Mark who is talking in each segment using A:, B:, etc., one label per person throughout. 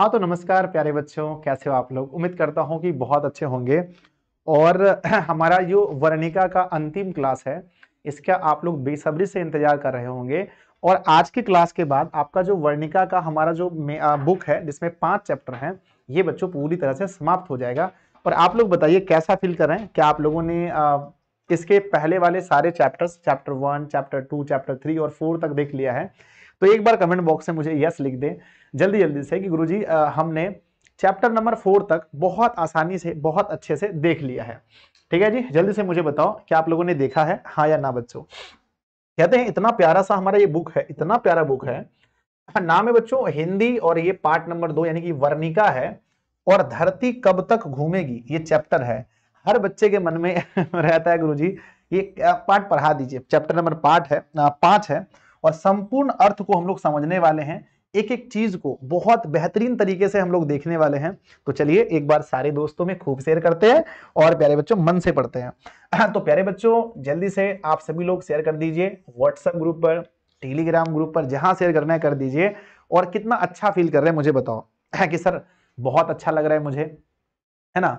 A: हाँ तो नमस्कार प्यारे बच्चों कैसे हो आप लोग उम्मीद करता हूँ कि बहुत अच्छे होंगे और हमारा जो वर्णिका का अंतिम क्लास है इसका आप लोग बेसब्री से इंतजार कर रहे होंगे और आज की क्लास के बाद आपका जो वर्णिका का हमारा जो बुक है जिसमें पांच चैप्टर हैं ये बच्चों पूरी तरह से समाप्त हो जाएगा और आप लोग बताइए कैसा फील करें क्या आप लोगों ने इसके पहले वाले सारे chapters chapter one chapter two chapter three और फोर तक देख लिया है तो एक बार कमेंट बॉक्स में मुझे यस लिख दें जल्दी जल्दी से कि गुरुजी हमने चैप्टर नंबर फोर तक बहुत आसानी से बहुत अच्छे से देख लिया है ठीक है जी जल्दी से मुझे बताओ क्या आप लोगों ने देखा है हाँ या ना बच्चों कहते हैं इतना प्यारा सा हमारा ये बुक है इतना प्यारा बुक है हाँ, नाम है बच्चों हिंदी और ये पार्ट नंबर दो यानी कि वर्णिका है और धरती कब तक घूमेगी ये चैप्टर है हर बच्चे के मन में रहता है गुरुजी ये पार्ट पढ़ा दीजिए चैप्टर नंबर पार्ट है पांच है और संपूर्ण अर्थ को हम लोग समझने वाले हैं एक एक चीज को बहुत बेहतरीन तरीके से हम लोग देखने वाले हैं तो चलिए एक बार सारे दोस्तों में खूब शेयर करते हैं और प्यारे बच्चों मन से पढ़ते हैं तो प्यारे बच्चों जल्दी से आप सभी लोग शेयर कर दीजिए व्हाट्सएप ग्रुप पर टेलीग्राम ग्रुप पर जहां शेयर करना है कर दीजिए और कितना अच्छा फील कर रहे हैं मुझे बताओ है कि सर बहुत अच्छा लग रहा है मुझे है ना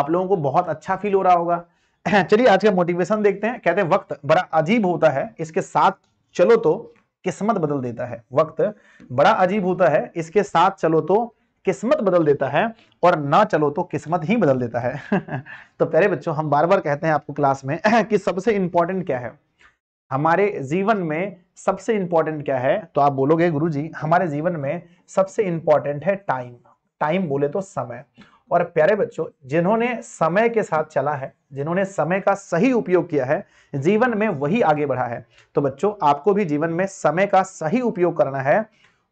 A: आप लोगों को बहुत अच्छा फील हो रहा होगा चलिए आज का मोटिवेशन देखते हैं कहते हैं वक्त बड़ा अजीब होता है इसके साथ चलो तो किस्मत बदल देता है वक्त बड़ा अजीब होता है इसके साथ चलो तो किस्मत बदल देता है और ना चलो तो किस्मत ही बदल देता है तो प्यारे बच्चों हम बार बार कहते हैं आपको क्लास में कि सबसे इंपॉर्टेंट क्या है हमारे जीवन में सबसे इंपॉर्टेंट क्या है तो आप बोलोगे गुरुजी हमारे जीवन में सबसे इंपॉर्टेंट है टाइम टाइम बोले तो समय और प्यारे बच्चों जिन्होंने समय के साथ चला है जिन्होंने समय का सही उपयोग किया है जीवन में वही आगे बढ़ा है तो बच्चों आपको भी जीवन में समय का सही उपयोग करना है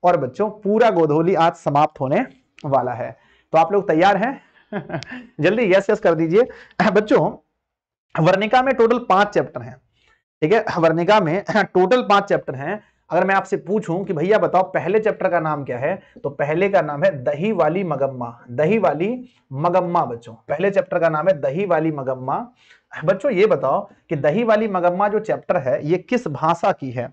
A: और बच्चों पूरा गोधोली आज समाप्त होने वाला है तो आप लोग तैयार हैं जल्दी यस यस कर दीजिए बच्चों वर्णिका में टोटल पांच चैप्टर हैं ठीक है वर्णिका में टोटल पांच चैप्टर हैं अगर मैं आपसे पूछूं कि भैया बताओ पहले चैप्टर का नाम क्या है तो पहले का नाम है दही वाली मगम्मा दही वाली मगम्मा बच्चों पहले चैप्टर का नाम है दही वाली मगम्मा बच्चों ये बताओ कि दही वाली मगम्मा जो चैप्टर है ये किस भाषा की है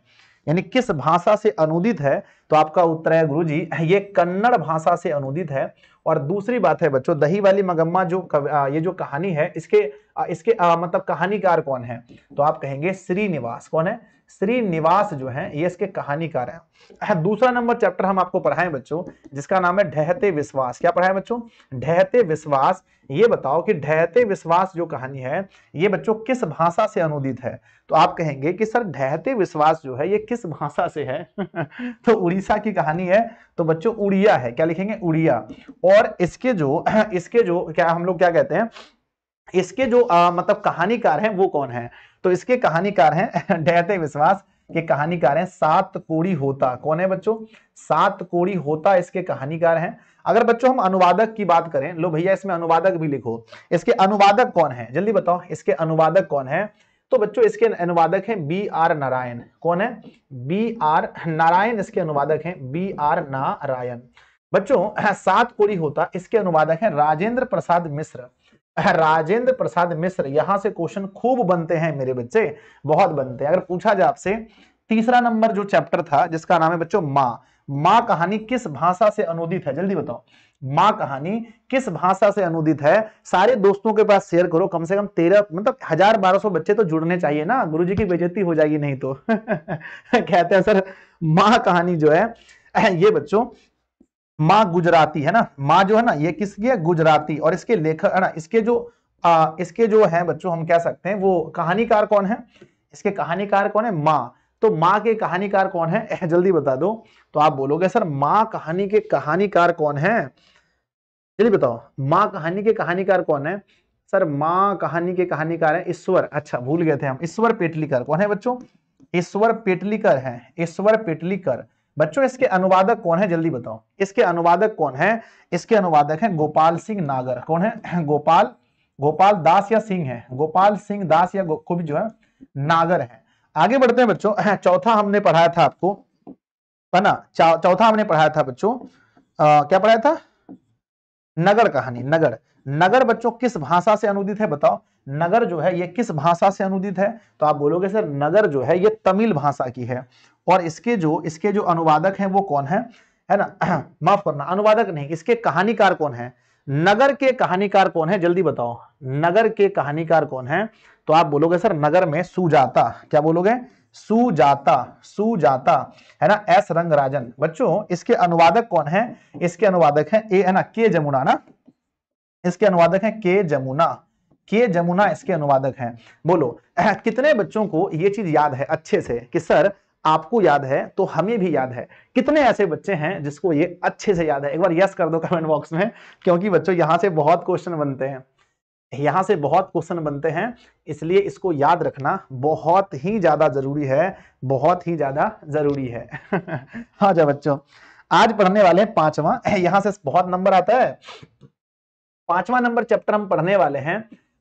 A: यानी किस भाषा से अनुदित है तो आपका उत्तर है गुरु जी ये कन्नड़ भाषा से अनुदित है और दूसरी बात है बच्चों दही वाली मगम्मा जो ये जो कहानी है इसके इसके मतलब कहानीकार कौन है तो आप कहेंगे श्रीनिवास कौन है श्रीनिवास जो है ये इसके कहानीकार हैं अच्छा, दूसरा नंबर चैप्टर हम आपको पढ़ाएं बच्चों जिसका नाम है ढहते विश्वास क्या पढ़ाएं बच्चों ढहते विश्वास ये बताओ कि ढहते विश्वास जो कहानी है ये बच्चों किस भाषा से अनुदित है तो आप कहेंगे कि सर ढहते विश्वास जो है ये किस भाषा से है तो उड़ीसा की कहानी है तो बच्चों उड़िया है क्या लिखेंगे उड़िया और इसके जो इसके जो क्या हम लोग क्या कहते हैं इसके जो आ, मतलब कहानीकार हैं वो कौन है तो इसके कहानीकार हैं डहते विश्वास के कहानीकार हैं सात कोड़ी होता कौन है बच्चों सात कोड़ी होता इसके कहानीकार हैं अगर बच्चों हम अनुवादक की बात करें लो भैया इसमें अनुवादक भी लिखो इसके अनुवादक कौन है जल्दी बताओ इसके अनुवादक कौन है तो बच्चों इसके अनुवादक हैं बी आर नारायण कौन है बी आर नारायण इसके अनुवादक हैं बी आर नारायण बच्चों सात कोड़ी होता इसके अनुवादक हैं राजेंद्र प्रसाद मिश्र राजेंद्र प्रसाद मिश्र यहां से क्वेश्चन खूब बनते हैं मेरे बच्चे बहुत बनते हैं अगर पूछा जाए आपसे तीसरा नंबर जो चैप्टर था जिसका नाम है बच्चों माँ माँ कहानी किस भाषा से अनुदित है जल्दी बताओ माँ कहानी किस भाषा से अनुदित है सारे दोस्तों के पास शेयर करो कम से कम तेरह मतलब हजार बारह सौ बच्चे तो जुड़ने चाहिए ना गुरुजी की बेजती हो जाएगी नहीं तो कहते हैं सर माँ कहानी जो है ये बच्चों माँ गुजराती है ना माँ जो है ना ये किसकी है गुजराती और इसके लेखक है ना इसके जो आ, इसके जो है बच्चों हम कह सकते हैं वो कहानीकार कौन है इसके कहानीकार कौन है माँ तो माँ के कहानीकार कौन है जल्दी बता दो तो आप बोलोगे सर माँ कहानी के कहानीकार कौन है जल्दी बताओ माँ कहानी के कहानीकार कौन है सर माँ कहानी के कहानीकार है ईश्वर अच्छा भूल गए थे हम ईश्वर पेटलीकर कौन है बच्चों ईश्वर पेटलीकर है ईश्वर पेटलीकर बच्चों इसके अनुवादक कौन है जल्दी बताओ इसके अनुवादक कौन है इसके अनुवादक है गोपाल सिंह नागर कौन है गोपाल गोपाल दास या सिंह है गोपाल सिंह दास या खुद जो है नागर है आगे बढ़ते हैं बच्चों चौथा हमने पढ़ाया था आपको है ना चौथा हमने पढ़ाया था बच्चों क्या पढ़ाया था नगर कहानी नगर नगर बच्चों किस भाषा से अनुदित है बताओ नगर जो है ये किस भाषा से अनुदित है तो आप बोलोगे सर नगर जो है ये तमिल भाषा की है और इसके जो इसके जो अनुवादक हैं वो कौन है है ना माफ करना अनुवादक नहीं इसके कहानीकार कौन है नगर के कहानीकार कौन है जल्दी बताओ नगर के कहानीकार कौन है तो आप बोलोगे सर नगर में सुजाता क्या बोलोगे सुजाता सुजाता है ना एस रंगराजन बच्चों इसके अनुवादक कौन है इसके अनुवादक है ए है ना के जमुना ना इसके अनुवादक है के जमुना के जमुना इसके अनुवादक हैं बोलो कितने बच्चों को ये चीज याद है अच्छे से कि सर आपको याद है तो हमें भी याद है कितने ऐसे बच्चे हैं जिसको ये अच्छे से याद है एक बार यस कर दो कमेंट बॉक्स में क्योंकि बच्चों यहां से बहुत क्वेश्चन बनते हैं यहां से बहुत क्वेश्चन बनते हैं इसलिए इसको याद रखना बहुत ही ज्यादा जरूरी है बहुत ही ज्यादा जरूरी है हाँ जा बच्चों आज पढ़ने वाले पांचवा यहां से बहुत नंबर आता है पांचवा नंबर चैप्टर हम पढ़ने वाले हैं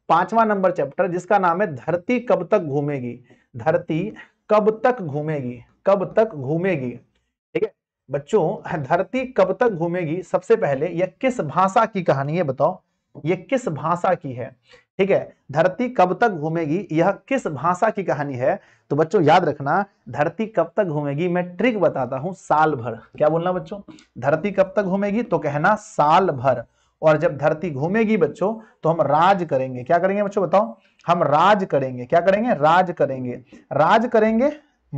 A: पांचवा नंबर चैप्टर जिसका नाम है धरती कब तक घूमेगी धरती कब तक घूमेगी कब तक घूमेगी ठीक है बच्चों धरती कब तक घूमेगी सबसे पहले यह किस भाषा की कहानी है बताओ ये किस भाषा की है ठीक है धरती कब तक घूमेगी यह किस भाषा की कहानी है तो बच्चों याद रखना धरती कब तक घूमेगी मैं ट्रिक बताता हूं साल भर क्या बोलना बच्चों धरती कब तक घूमेगी तो कहना साल भर और जब धरती घूमेगी बच्चों तो हम राज करेंगे क्या करेंगे बच्चों बताओ हम राज करेंगे क्या करेंगे राज करेंगे राज करेंगे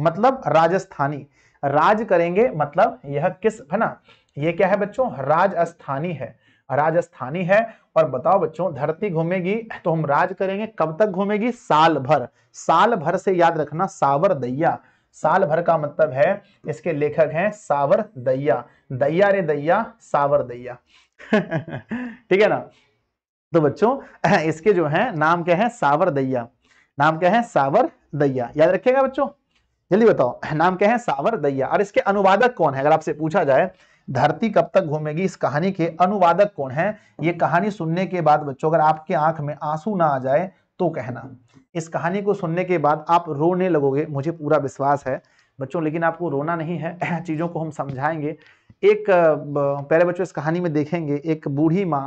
A: मतलब राजस्थानी राज करेंगे मतलब यह किस है ना ये क्या है बच्चों राजस्थानी है राजस्थानी है और बताओ बच्चों धरती घूमेगी तो हम राज करेंगे कब तक घूमेगी साल भर साल भर से याद रखना सावर दैया साल भर का मतलब है इसके लेखक हैं सावर दैया दैया रे दैया सावर दैया ठीक है ना तो बच्चों इसके जो है नाम क्या है सावर दैया नाम क्या है सावर दैया याद रखिएगा बच्चों जल्दी बताओ नाम क्या है सावर दैया और इसके अनुवादक कौन है अगर आपसे पूछा जाए धरती कब तक घूमेगी इस कहानी के अनुवादक कौन है ये कहानी सुनने के बाद बच्चों अगर आपके आंख में आंसू ना आ जाए तो कहना इस कहानी को सुनने के बाद आप रोने लगोगे मुझे पूरा विश्वास है बच्चों लेकिन आपको रोना नहीं है चीज़ों को हम समझाएंगे एक पहले बच्चों इस कहानी में देखेंगे एक बूढ़ी माँ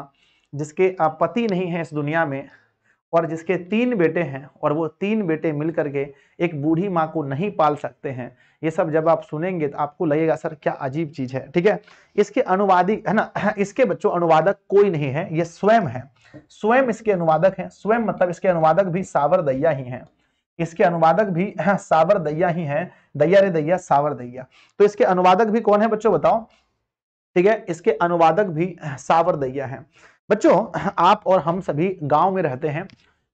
A: जिसके पति नहीं है इस दुनिया में और जिसके तीन बेटे हैं और वो तीन बेटे मिल करके एक बूढ़ी माँ को नहीं पाल सकते हैं ये सब जब आप सुनेंगे तो आपको लगेगा सर क्या अजीब चीज़ है ठीक है इसके अनुवादी है ना इसके बच्चों अनुवादक कोई नहीं है ये स्वयं है स्वयं इसके अनुवादक हैं स्वयं मतलब इसके अनुवादक भी सावर दैया ही हैं इसके अनुवादक भी हाँ, सावर दैया ही हैं दैया रे दैया सावर दैया तो इसके अनुवादक भी कौन है बच्चों बताओ ठीक है इसके अनुवादक भी हाँ, सावर दैया है बच्चों आप और हम सभी गांव में रहते हैं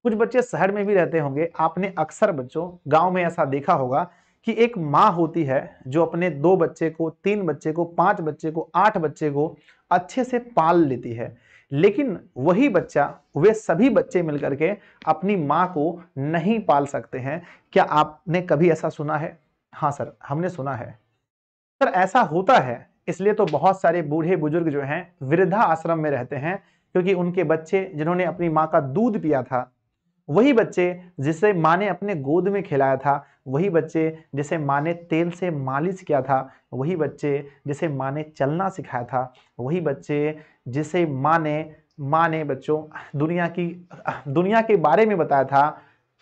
A: कुछ बच्चे शहर में भी रहते होंगे आपने अक्सर बच्चों गांव में ऐसा देखा होगा कि एक माँ होती है जो अपने दो बच्चे को तीन बच्चे को पांच बच्चे को आठ बच्चे को अच्छे से पाल लेती है लेकिन वही बच्चा वे सभी बच्चे मिलकर के अपनी माँ को नहीं पाल सकते हैं क्या आपने कभी ऐसा सुना है हाँ सर हमने सुना है सर ऐसा होता है इसलिए तो बहुत सारे बूढ़े बुजुर्ग जो हैं वृद्धा आश्रम में रहते हैं क्योंकि उनके बच्चे जिन्होंने अपनी माँ का दूध पिया था वही बच्चे जिसे माँ ने अपने गोद में खिलाया था वही बच्चे जिसे माँ ने तेल से मालिश किया था वही बच्चे जिसे माँ ने चलना सिखाया था वही बच्चे जिसे माँ ने माँ ने बच्चों दुनिया की दुनिया के बारे में बताया था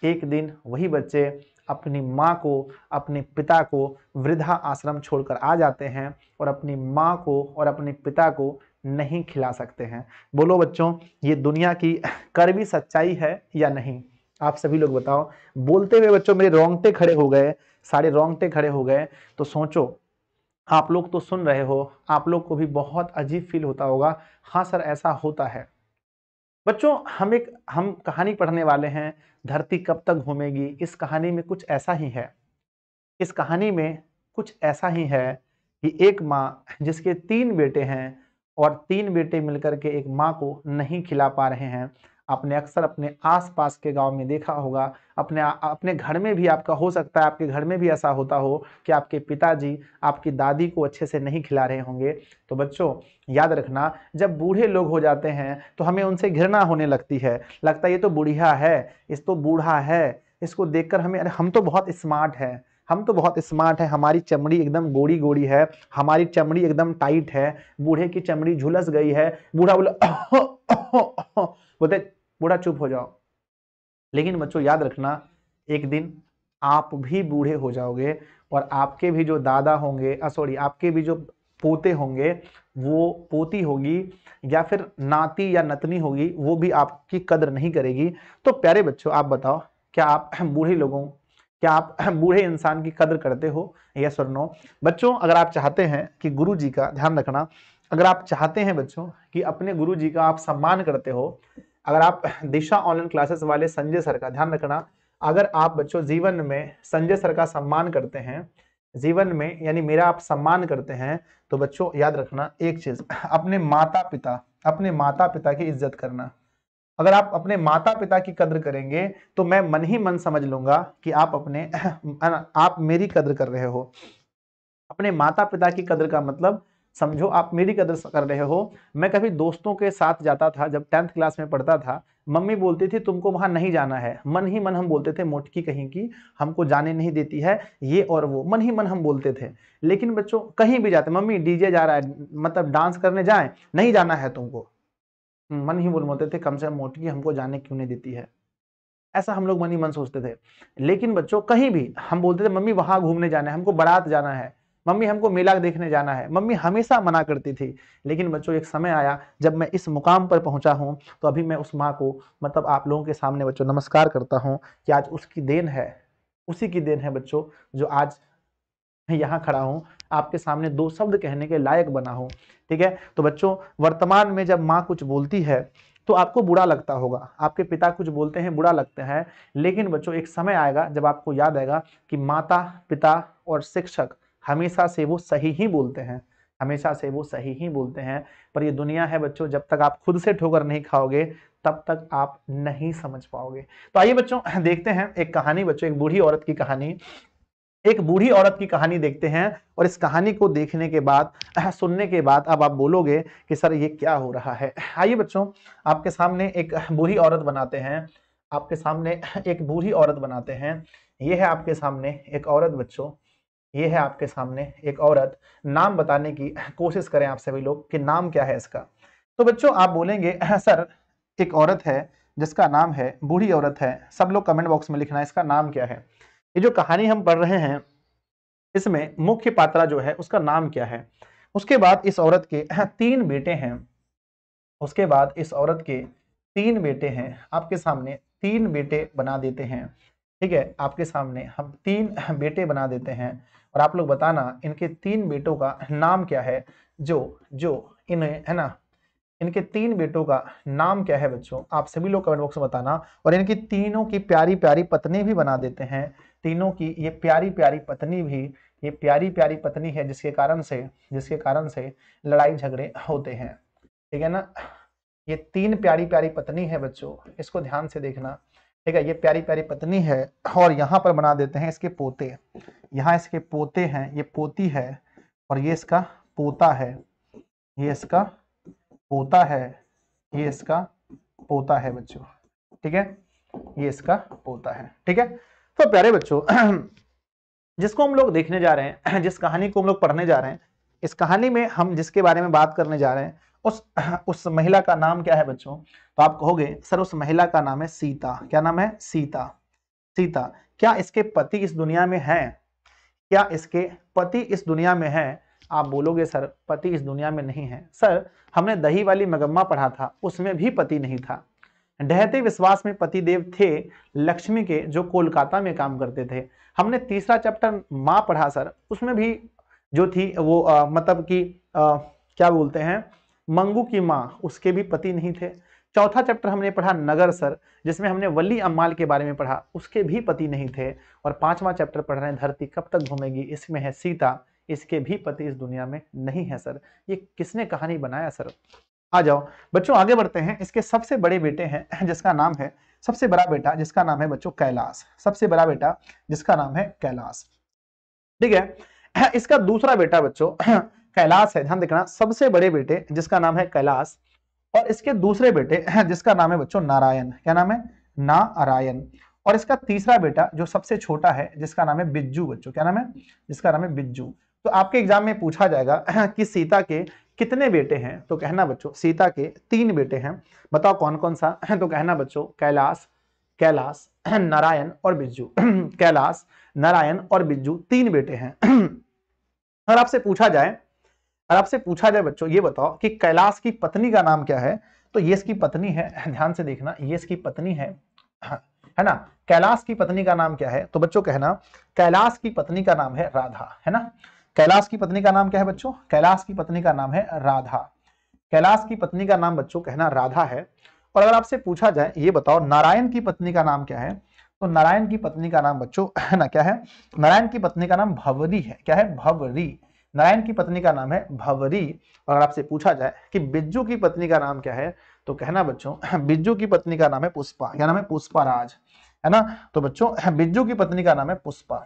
A: एक दिन वही बच्चे अपनी माँ को अपने पिता को वृद्धा आश्रम छोड़कर आ जाते हैं और अपनी माँ को और अपने पिता को नहीं खिला सकते हैं बोलो बच्चों ये दुनिया की कड़वी सच्चाई है या नहीं आप सभी लोग बताओ बोलते हुए बच्चों मेरे रोंगटे खड़े हो गए सारे रोंगटे खड़े हो गए तो सोचो आप लोग तो सुन रहे हो आप लोग को भी बहुत अजीब फील होता होगा हाँ सर ऐसा होता है बच्चों हम एक हम कहानी पढ़ने वाले हैं धरती कब तक घूमेगी इस कहानी में कुछ ऐसा ही है इस कहानी में कुछ ऐसा ही है कि एक माँ जिसके तीन बेटे हैं और तीन बेटे मिलकर के एक माँ को नहीं खिला पा रहे हैं आपने अक्सर अपने आसपास के गांव में देखा होगा अपने अपने घर में भी आपका हो सकता है आपके घर में भी ऐसा होता हो कि आपके पिताजी आपकी दादी को अच्छे से नहीं खिला रहे होंगे तो बच्चों याद रखना जब बूढ़े लोग हो जाते हैं तो हमें उनसे घृणा होने लगती है लगता है ये तो बूढ़िया है इस तो बूढ़ा है इसको देखकर हमें अरे हम तो बहुत स्मार्ट हैं हम तो बहुत स्मार्ट है हमारी चमड़ी एकदम गोड़ी गोड़ी है हमारी चमड़ी एकदम टाइट है बूढ़े की चमड़ी झुलस गई है बूढ़ा बोले बोलते बूढ़ा चुप हो जाओ लेकिन बच्चों याद रखना एक दिन आप भी बूढ़े हो जाओगे और आपके भी जो दादा होंगे सॉरी आपके भी जो पोते होंगे वो पोती होगी या फिर नाती या नतनी होगी वो भी आपकी कदर नहीं करेगी तो प्यारे बच्चों आप बताओ क्या आप बूढ़े लोगों क्या आप बूढ़े इंसान की कदर करते हो या और नो बच्चों अगर आप चाहते हैं कि गुरु जी का ध्यान रखना अगर आप चाहते हैं बच्चों कि अपने गुरु जी का आप सम्मान करते हो अगर आप दिशा ऑनलाइन क्लासेस वाले संजय सर का ध्यान रखना अगर आप बच्चों जीवन में संजय सर का सम्मान करते हैं जीवन में यानी मेरा आप सम्मान करते हैं तो बच्चों याद रखना एक चीज अपने माता पिता अपने माता पिता की इज्जत करना अगर आप अपने माता पिता की कद्र करेंगे तो मैं मन ही मन समझ लूंगा कि आप अपने आप मेरी कद्र कर रहे हो अपने माता पिता की कद्र का मतलब समझो आप मेरी कदर कर रहे हो मैं कभी दोस्तों के साथ जाता था जब टेंथ क्लास में पढ़ता था मम्मी बोलती थी तुमको वहां नहीं जाना है मन ही मन हम बोलते थे मोटकी कहीं की हमको जाने नहीं देती है ये और वो मन ही मन हम बोलते थे लेकिन बच्चों कहीं भी जाते मम्मी डीजे जा रहा है मतलब डांस करने जाए नहीं जाना है तुमको मन ही बोलते थे कम से कम मोटी हमको जाने क्यों नहीं देती है ऐसा हम लोग मन ही मन सोचते थे लेकिन बच्चों कहीं भी हम बोलते थे मम्मी वहां घूमने जाना है हमको बारात जाना है मम्मी हमको मेला देखने जाना है मम्मी हमेशा मना करती थी लेकिन बच्चों एक समय आया जब मैं इस मुकाम पर पहुंचा हूं तो अभी मैं उस माँ को मतलब आप लोगों के सामने बच्चों नमस्कार करता हूं कि आज उसकी देन है उसी की देन है बच्चों जो आज यहाँ खड़ा हूँ आपके सामने दो शब्द कहने के लायक बना हूँ ठीक है तो बच्चों वर्तमान में जब माँ कुछ बोलती है तो आपको बुरा लगता होगा आपके पिता कुछ बोलते हैं बुरा लगते हैं लेकिन बच्चों एक समय आएगा जब आपको याद आएगा कि माता पिता और शिक्षक हमेशा से वो सही ही बोलते हैं हमेशा से वो सही ही बोलते हैं पर ये दुनिया है बच्चों जब तक आप खुद से ठोकर नहीं खाओगे तब तक आप नहीं समझ पाओगे तो आइए बच्चों देखते हैं एक कहानी बच्चों एक बूढ़ी औरत की कहानी एक बूढ़ी औरत की कहानी देखते हैं और इस कहानी को देखने के बाद सुनने के बाद अब आप बोलोगे कि सर ये क्या हो रहा है आइए बच्चों आपके सामने एक बूढ़ी औरत बनाते हैं आपके सामने एक बूढ़ी औरत बनाते हैं ये है आपके सामने एक औरत बच्चों ये है आपके सामने एक औरत नाम बताने की कोशिश करें आप सभी लोग कि नाम क्या है इसका तो बच्चों आप बोलेंगे सर एक औरत है जिसका नाम है बूढ़ी औरत है सब लोग कमेंट बॉक्स में लिखना है इसका नाम क्या है ये जो कहानी हम पढ़ रहे हैं इसमें मुख्य पात्रा जो है उसका नाम क्या है उसके बाद इस औरत के हाँ, तीन बेटे हैं उसके बाद इस औरत के तीन बेटे हैं आपके सामने तीन बेटे बना देते हैं ठीक है आपके सामने हम तीन बेटे बना देते हैं और आप लोग बताना इनके तीन बेटों का नाम क्या है जो जो इन है ना इनके तीन बेटों का नाम क्या है बच्चों आप सभी लोग कमेंट बॉक्स में बताना और इनकी तीनों की प्यारी प्यारी पत्नी भी बना देते हैं तीनों की ये प्यारी प्यारी पत्नी भी ये प्यारी प्यारी पत्नी है जिसके कारण से जिसके कारण से लड़ाई झगड़े होते हैं ठीक है ना ये तीन प्यारी प्यारी पत्नी है बच्चों इसको ध्यान से देखना ठीक है ये प्यारी प्यारी पत्नी है और यहाँ पर बना देते हैं इसके पोते यहाँ इसके पोते हैं ये पोती है और ये इसका पोता है ये इसका पोता है ये इसका पोता है बच्चों ठीक है ये इसका पोता है ठीक है तो प्यारे बच्चों जिसको हम लोग देखने जा रहे हैं जिस कहानी को हम लोग पढ़ने जा रहे हैं इस कहानी में हम जिसके बारे में बात करने जा रहे हैं उस उस महिला का नाम क्या है बच्चों तो आप कहोगे सर उस महिला का नाम है सीता क्या नाम है सीता सीता क्या इसके पति इस दुनिया में है क्या इसके पति इस दुनिया में है आप बोलोगे सर पति इस दुनिया में नहीं है सर हमने दही वाली मगम्मा पढ़ा था उसमें भी पति नहीं था ढहते विश्वास में पतिदेव थे लक्ष्मी के जो कोलकाता में काम करते थे हमने तीसरा चैप्टर माँ पढ़ा सर उसमें भी जो थी वो आ, मतलब कि क्या बोलते हैं मंगू की माँ उसके भी पति नहीं थे चौथा चैप्टर हमने पढ़ा नगर सर जिसमें हमने वली अम्माल के बारे में पढ़ा उसके भी पति नहीं थे और पांचवा चैप्टर पढ़ रहे हैं धरती कब तक घूमेगी इसमें है सीता इसके भी पति इस दुनिया में नहीं है सर ये किसने कहानी बनाया सर आ जाओ बच्चों आगे बढ़ते हैं इसके सबसे बड़े बेटे हैं जिसका नाम है सबसे बड़ा बेटा जिसका नाम है बच्चों कैलाश सबसे बड़ा बेटा जिसका नाम है कैलाश ठीक है इसका दूसरा बेटा बच्चों कैलाश है ध्यान देखना सबसे बड़े बेटे जिसका नाम है कैलाश और इसके दूसरे बेटे जिसका नाम है बच्चों नारायण क्या नाम है नारायण और इसका तीसरा बेटा जो सबसे छोटा है जिसका नाम है बिज्जू बच्चों क्या नाम है जिसका नाम है बिज्जू तो आपके एग्जाम में पूछा जाएगा कि सीता के कितने बेटे हैं तो कहना बच्चों सीता के तीन बेटे हैं बताओ कौन कौन सा तो कहना बच्चों कैलाश कैलाश नारायण और बिज्जू कैलाश नारायण और बिज्जू तीन बेटे हैं और आपसे पूछा जाए और आपसे पूछा जाए बच्चों ये बताओ कि कैलाश की पत्नी का नाम क्या है तो ये इसकी पत्नी है ध्यान से देखना ये इसकी पत्नी है हाँ, है ना कैलाश की पत्नी का नाम क्या है तो बच्चों कहना कैलाश की पत्नी का नाम है राधा है ना कैलाश की पत्नी का नाम क्या है बच्चों कैलाश की पत्नी का नाम है राधा कैलाश की पत्नी का नाम बच्चों कहना राधा है और अगर आपसे पूछा जाए ये बताओ नारायण की पत्नी का नाम क्या है तो नारायण की पत्नी का नाम बच्चों है ना क्या है नारायण की पत्नी का नाम भवरी है क्या है भवरी नारायण की पत्नी का नाम है भवरी और अगर आपसे पूछा जाए कि बिज्जू की पत्नी का नाम क्या है तो कहना बच्चों बिज्जू की पत्नी का नाम है पुष्पा क्या नाम है पुष्पा राज है ना तो बच्चों बिज्जू की पत्नी का नाम है पुष्पा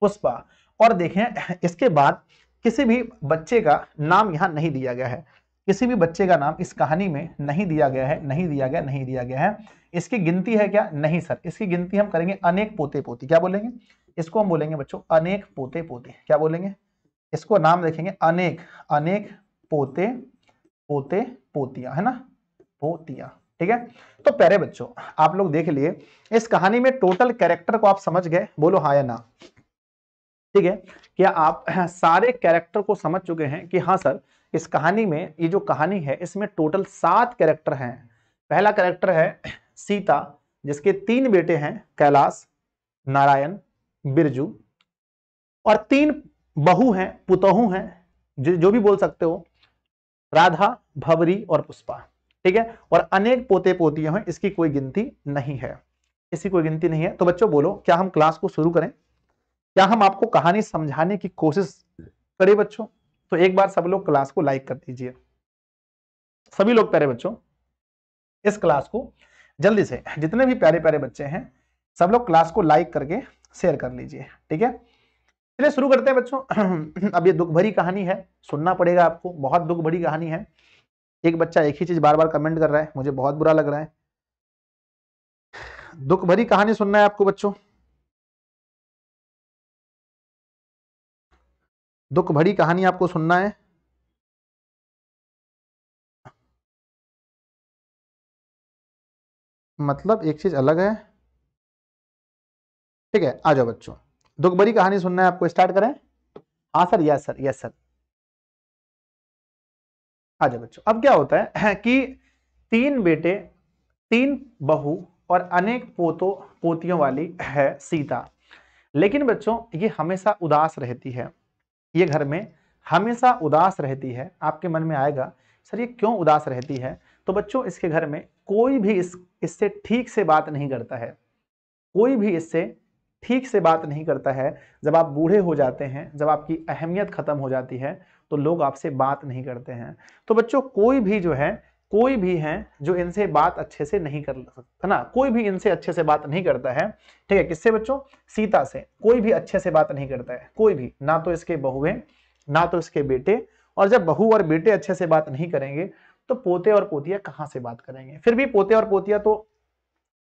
A: पुष्पा और देखें इसके बाद किसी भी बच्चे का नाम यहाँ नहीं दिया गया है किसी भी बच्चे का नाम इस कहानी में नहीं दिया गया है नहीं दिया गया नहीं दिया गया है इसकी गिनती है क्या नहीं सर इसकी गिनती हम करेंगे अनेक पोते पोती क्या बोलेंगे इसको हम बोलेंगे बच्चों अनेक पोते पोते क्या बोलेंगे इसको नाम देखेंगे अनेक अनेक पोते पोते पोतिया है ना पोतिया ठीक है तो प्यारे बच्चों आप लोग देख लिए इस कहानी में टोटल कैरेक्टर को आप समझ गए बोलो हाँ या ना ठीक है क्या आप सारे कैरेक्टर को समझ चुके हैं कि हाँ सर इस कहानी में ये जो कहानी है इसमें टोटल सात कैरेक्टर हैं पहला कैरेक्टर है सीता जिसके तीन बेटे हैं कैलाश नारायण बिरजू और तीन बहू हैं पुतहू हैं जो जो भी बोल सकते हो राधा भवरी और पुष्पा ठीक है और अनेक पोते पोतियां हैं इसकी कोई गिनती नहीं है इसकी कोई गिनती नहीं है तो बच्चों बोलो क्या हम क्लास को शुरू करें क्या हम आपको कहानी समझाने की कोशिश करें बच्चों तो एक बार सब लोग क्लास को लाइक कर दीजिए सभी लोग प्यारे बच्चों इस क्लास को जल्दी से जितने भी प्यारे प्यारे बच्चे हैं सब लोग क्लास को लाइक करके शेयर कर लीजिए ठीक है चलिए शुरू करते हैं बच्चों अब ये दुख भरी कहानी है सुनना पड़ेगा आपको बहुत दुख भरी कहानी है एक बच्चा एक ही चीज बार बार कमेंट कर रहा है मुझे बहुत बुरा लग रहा है दुख भरी कहानी सुनना है आपको बच्चों दुख भरी कहानी आपको सुनना है मतलब एक चीज अलग है ठीक है आ जाओ बच्चों दुख भरी कहानी सुनना है आपको स्टार्ट करें हाँ sir yes sir yes sir आ जाओ बच्चों अब क्या होता है कि तीन बेटे तीन बहू और अनेक पोतों पोतियों वाली है सीता लेकिन बच्चों ये हमेशा उदास रहती है ये घर में हमेशा उदास रहती है आपके मन में आएगा सर ये क्यों उदास रहती है तो बच्चों इसके घर में कोई भी इस इससे ठीक से बात नहीं करता है कोई भी इससे ठीक से बात नहीं करता है जब आप बूढ़े हो जाते हैं जब आपकी अहमियत ख़त्म हो जाती है तो लोग आपसे बात नहीं करते हैं तो बच्चों कोई भी जो है कोई भी है जो इनसे बात अच्छे से नहीं कर सकता ना कोई भी इनसे अच्छे से बात नहीं करता है ठीक है किससे बच्चों सीता से कोई भी अच्छे से बात नहीं करता है कोई भी ना तो इसके बहुए ना तो इसके बेटे और जब बहू और बेटे अच्छे से बात नहीं करेंगे तो पोते और पोतिया कहाँ से बात करेंगे फिर भी पोते और पोतिया तो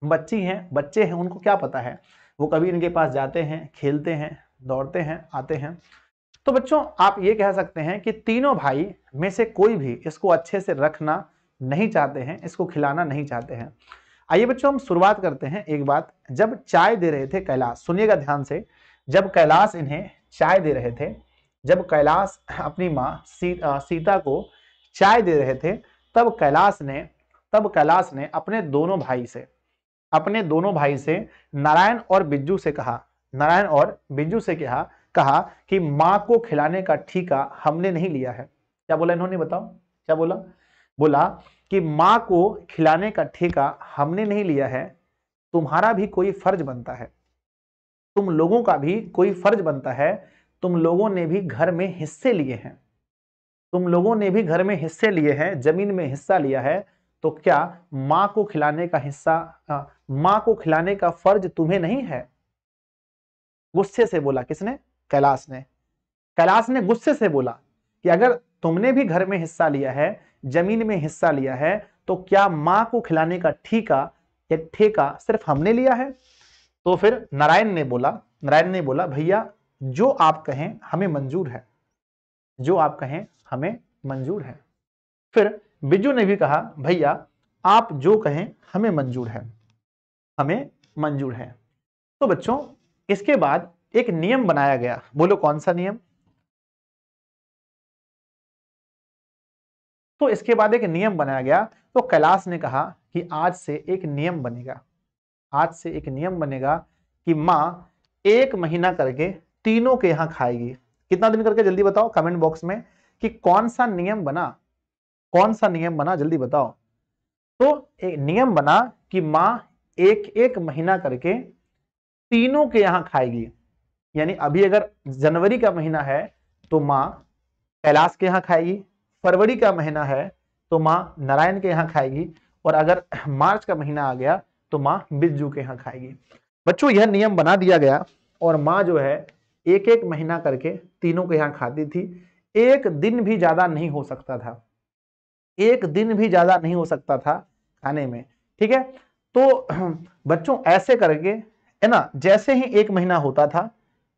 A: बच्ची हैं बच्चे हैं उनको क्या पता है वो कभी इनके पास जाते हैं खेलते हैं दौड़ते हैं आते हैं तो बच्चों आप ये कह सकते हैं कि तीनों भाई में से कोई भी इसको अच्छे से रखना नहीं चाहते हैं इसको खिलाना नहीं चाहते हैं आइए बच्चों हम शुरुआत करते हैं एक बात जब चाय दे रहे थे कैलाश सुनिएगा ध्यान से जब कैलाश इन्हें चाय दे रहे थे जब कैलाश अपनी माँ सी, सीता को चाय दे रहे थे तब कैलाश ने तब कैलाश ने अपने दोनों भाई से अपने दोनों भाई से नारायण और बिज्जू से कहा नारायण और बिज्जू से कहा कहा कि माँ को खिलाने का ठीका हमने नहीं लिया है क्या बोला इन्होंने बताओ क्या बोला बोला कि माँ को खिलाने का ठेका हमने नहीं लिया है तुम्हारा भी कोई फर्ज बनता है तुम लोगों का भी कोई फर्ज बनता है तुम लोगों ने भी घर में हिस्से लिए हैं तुम लोगों ने भी घर में हिस्से लिए हैं जमीन में हिस्सा लिया है तो क्या माँ को खिलाने का हिस्सा माँ को खिलाने का फर्ज तुम्हें नहीं है गुस्से से बोला किसने कैलाश ने कैलाश ने गुस्से से बोला कि अगर तुमने भी घर में हिस्सा लिया है जमीन में हिस्सा लिया है तो क्या मां को खिलाने का ठीका या ठेका सिर्फ हमने लिया है तो फिर नारायण ने बोला नारायण ने बोला भैया जो आप कहें हमें मंजूर है जो आप कहें हमें मंजूर है फिर बिजू ने भी कहा भैया आप जो कहें हमें मंजूर है हमें मंजूर है तो बच्चों इसके बाद एक नियम बनाया गया बोलो कौन सा नियम तो इसके बाद एक नियम बनाया गया तो कैलाश ने कहा कि आज से एक नियम बनेगा आज से एक नियम बनेगा कि माँ एक महीना करके तीनों के यहाँ खाएगी कितना दिन करके जल्दी बताओ कमेंट बॉक्स में कि कौन सा नियम बना कौन सा नियम बना जल्दी बताओ तो एक नियम बना कि माँ एक एक महीना करके तीनों के यहाँ खाएगी यानी अभी अगर जनवरी का महीना है तो माँ कैलाश के यहाँ खाएगी फरवरी का महीना है तो माँ नारायण के यहाँ खाएगी और अगर मार्च का महीना आ गया तो माँ बिजू के यहाँ खाएगी बच्चों यह नियम बना दिया गया और माँ जो है एक एक महीना करके तीनों के यहाँ खाती थी एक दिन भी ज़्यादा नहीं हो सकता था एक दिन भी ज़्यादा नहीं हो सकता था खाने में ठीक है तो बच्चों ऐसे करके है ना जैसे ही एक महीना होता था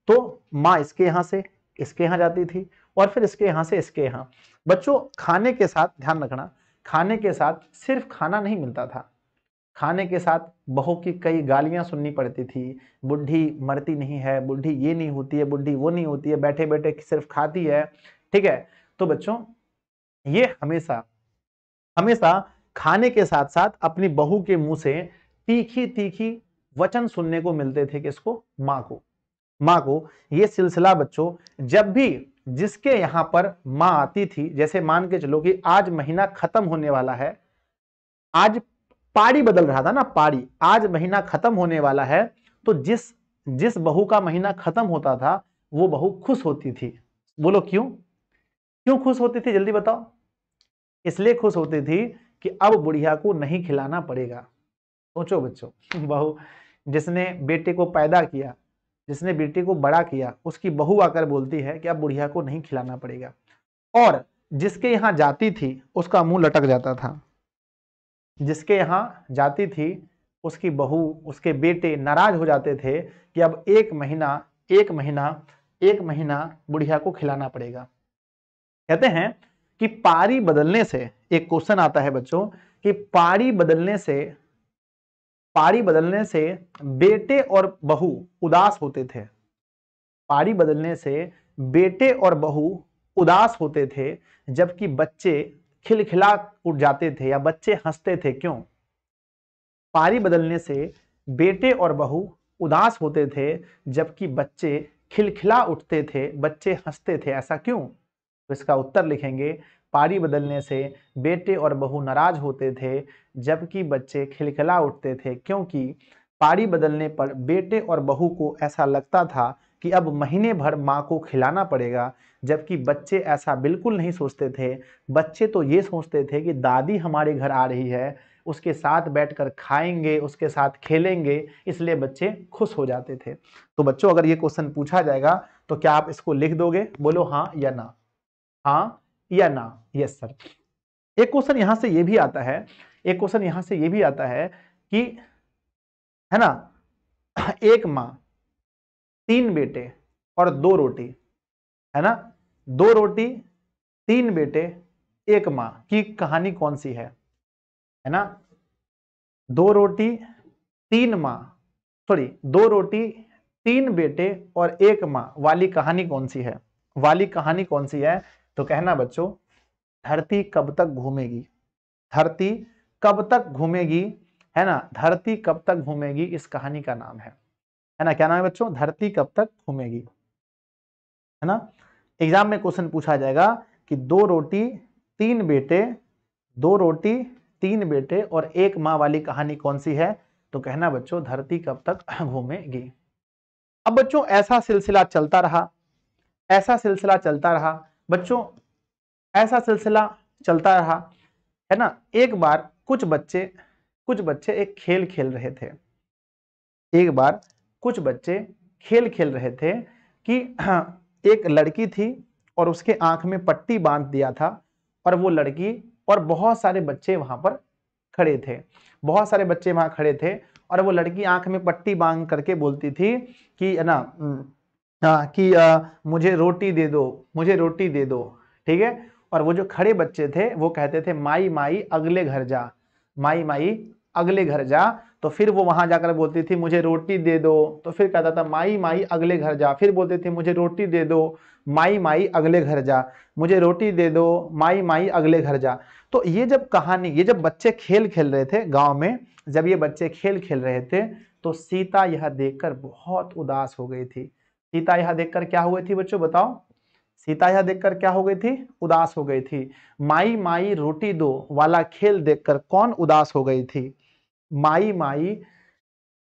A: तो माँ इसके यहाँ से इसके यहाँ जाती थी और फिर इसके यहाँ से इसके यहाँ बच्चों खाने के साथ ध्यान रखना खाने के साथ सिर्फ खाना नहीं मिलता था खाने के साथ बहू की कई गालियां सुननी पड़ती थी बुढ़ी मरती नहीं है बुढ़ी ये नहीं होती है बुढ़ी वो नहीं होती है बैठे बैठे सिर्फ खाती है ठीक है तो बच्चों ये हमेशा हमेशा खाने के साथ साथ अपनी बहू के मुंह से तीखी तीखी वचन सुनने को मिलते थे किसको माँ को माँ को ये सिलसिला बच्चों जब भी जिसके यहां पर मां आती थी जैसे मान के चलो कि आज महीना खत्म होने वाला है आज पाड़ी बदल रहा था ना पाड़ी आज महीना खत्म होने वाला है तो जिस जिस बहू का महीना खत्म होता था वो बहू खुश होती थी बोलो क्यों क्यों खुश होती थी जल्दी बताओ इसलिए खुश होती थी कि अब बुढ़िया को नहीं खिलाना पड़ेगा सोचो बच्चों बहू जिसने बेटे को पैदा किया जिसने बेटे को बड़ा किया उसकी बहू आकर बोलती है कि अब बुढ़िया को नहीं खिलाना पड़ेगा और जिसके यहाँ जाती थी उसका मुंह लटक जाता था जिसके यहाँ जाती थी उसकी बहू उसके बेटे नाराज हो जाते थे कि अब एक महीना एक महीना एक महीना बुढ़िया को खिलाना पड़ेगा कहते हैं कि पारी बदलने से एक क्वेश्चन आता है बच्चों कि पारी बदलने से पारी बदलने से बेटे और बहू उदास होते थे पारी बदलने से बेटे और बहू उदास होते थे जबकि बच्चे खिलखिला उठ जाते थे या बच्चे हंसते थे क्यों पारी बदलने से बेटे और बहू उदास होते थे जबकि बच्चे खिलखिला उठते थे बच्चे हंसते थे ऐसा क्यों तो इसका उत्तर लिखेंगे पारी बदलने से बेटे और बहू नाराज होते थे जबकि बच्चे खिलखिला उठते थे क्योंकि पारी बदलने पर बेटे और बहू को ऐसा लगता था कि अब महीने भर माँ को खिलाना पड़ेगा जबकि बच्चे ऐसा बिल्कुल नहीं सोचते थे बच्चे तो ये सोचते थे कि दादी हमारे घर आ रही है उसके साथ बैठकर खाएंगे उसके साथ खेलेंगे इसलिए बच्चे खुश हो जाते थे तो बच्चों अगर ये क्वेश्चन पूछा जाएगा तो क्या आप इसको लिख दोगे बोलो हाँ या ना हाँ या ना यस सर एक क्वेश्चन यहां से यह भी आता है एक क्वेश्चन यहां से यह भी आता है कि है ना एक माँ तीन बेटे और दो रोटी है ना दो रोटी तीन बेटे एक माँ की कहानी कौन सी है है ना दो रोटी तीन माँ सॉरी दो रोटी तीन बेटे और एक माँ वाली कहानी कौन सी है वाली कहानी कौन सी है तो कहना बच्चों धरती कब तक घूमेगी धरती कब तक घूमेगी है ना धरती कब तक घूमेगी इस कहानी का नाम है है ना क्या नाम है बच्चों धरती कब तक घूमेगी है ना एग्जाम में क्वेश्चन पूछा जाएगा कि दो रोटी तीन बेटे दो रोटी तीन बेटे और एक माँ वाली कहानी कौन सी है तो कहना बच्चों धरती कब तक घूमेगी अब बच्चों ऐसा सिलसिला चलता रहा ऐसा सिलसिला चलता रहा बच्चों ऐसा सिलसिला चलता रहा है ना एक बार कुछ बच्चे कुछ बच्चे एक खेल खेल रहे थे एक बार कुछ बच्चे खेल खेल रहे थे कि एक लड़की थी और उसके आंख में पट्टी बांध दिया था और वो लड़की और बहुत सारे बच्चे वहां पर खड़े थे बहुत सारे बच्चे वहां खड़े थे और वो लड़की आंख में पट्टी बांध करके बोलती थी कि है ना आ, हाँ, कि आ, मुझे रोटी दे दो मुझे रोटी दे दो ठीक है और वो जो खड़े बच्चे थे वो कहते थे माई माई अगले घर जा माई माई अगले घर जा तो फिर वो वहां जाकर बोलती थी मुझे रोटी दे दो तो फिर कहता था माई माई अगले घर जा फिर बोलते थे मुझे रोटी दे दो माई माई अगले घर जा मुझे रोटी दे दो माई माई अगले घर जा तो ये जब कहानी ये जब बच्चे खेल खेल रहे थे गांव में जब ये बच्चे खेल खेल रहे थे तो सीता यह देखकर बहुत उदास हो गई थी सीता यह देखकर क्या हुई थी बच्चों बताओ सीता यह देखकर क्या हो गई थी उदास हो गई थी माई माई रोटी दो वाला खेल देखकर कौन उदास हो गई थी माई माई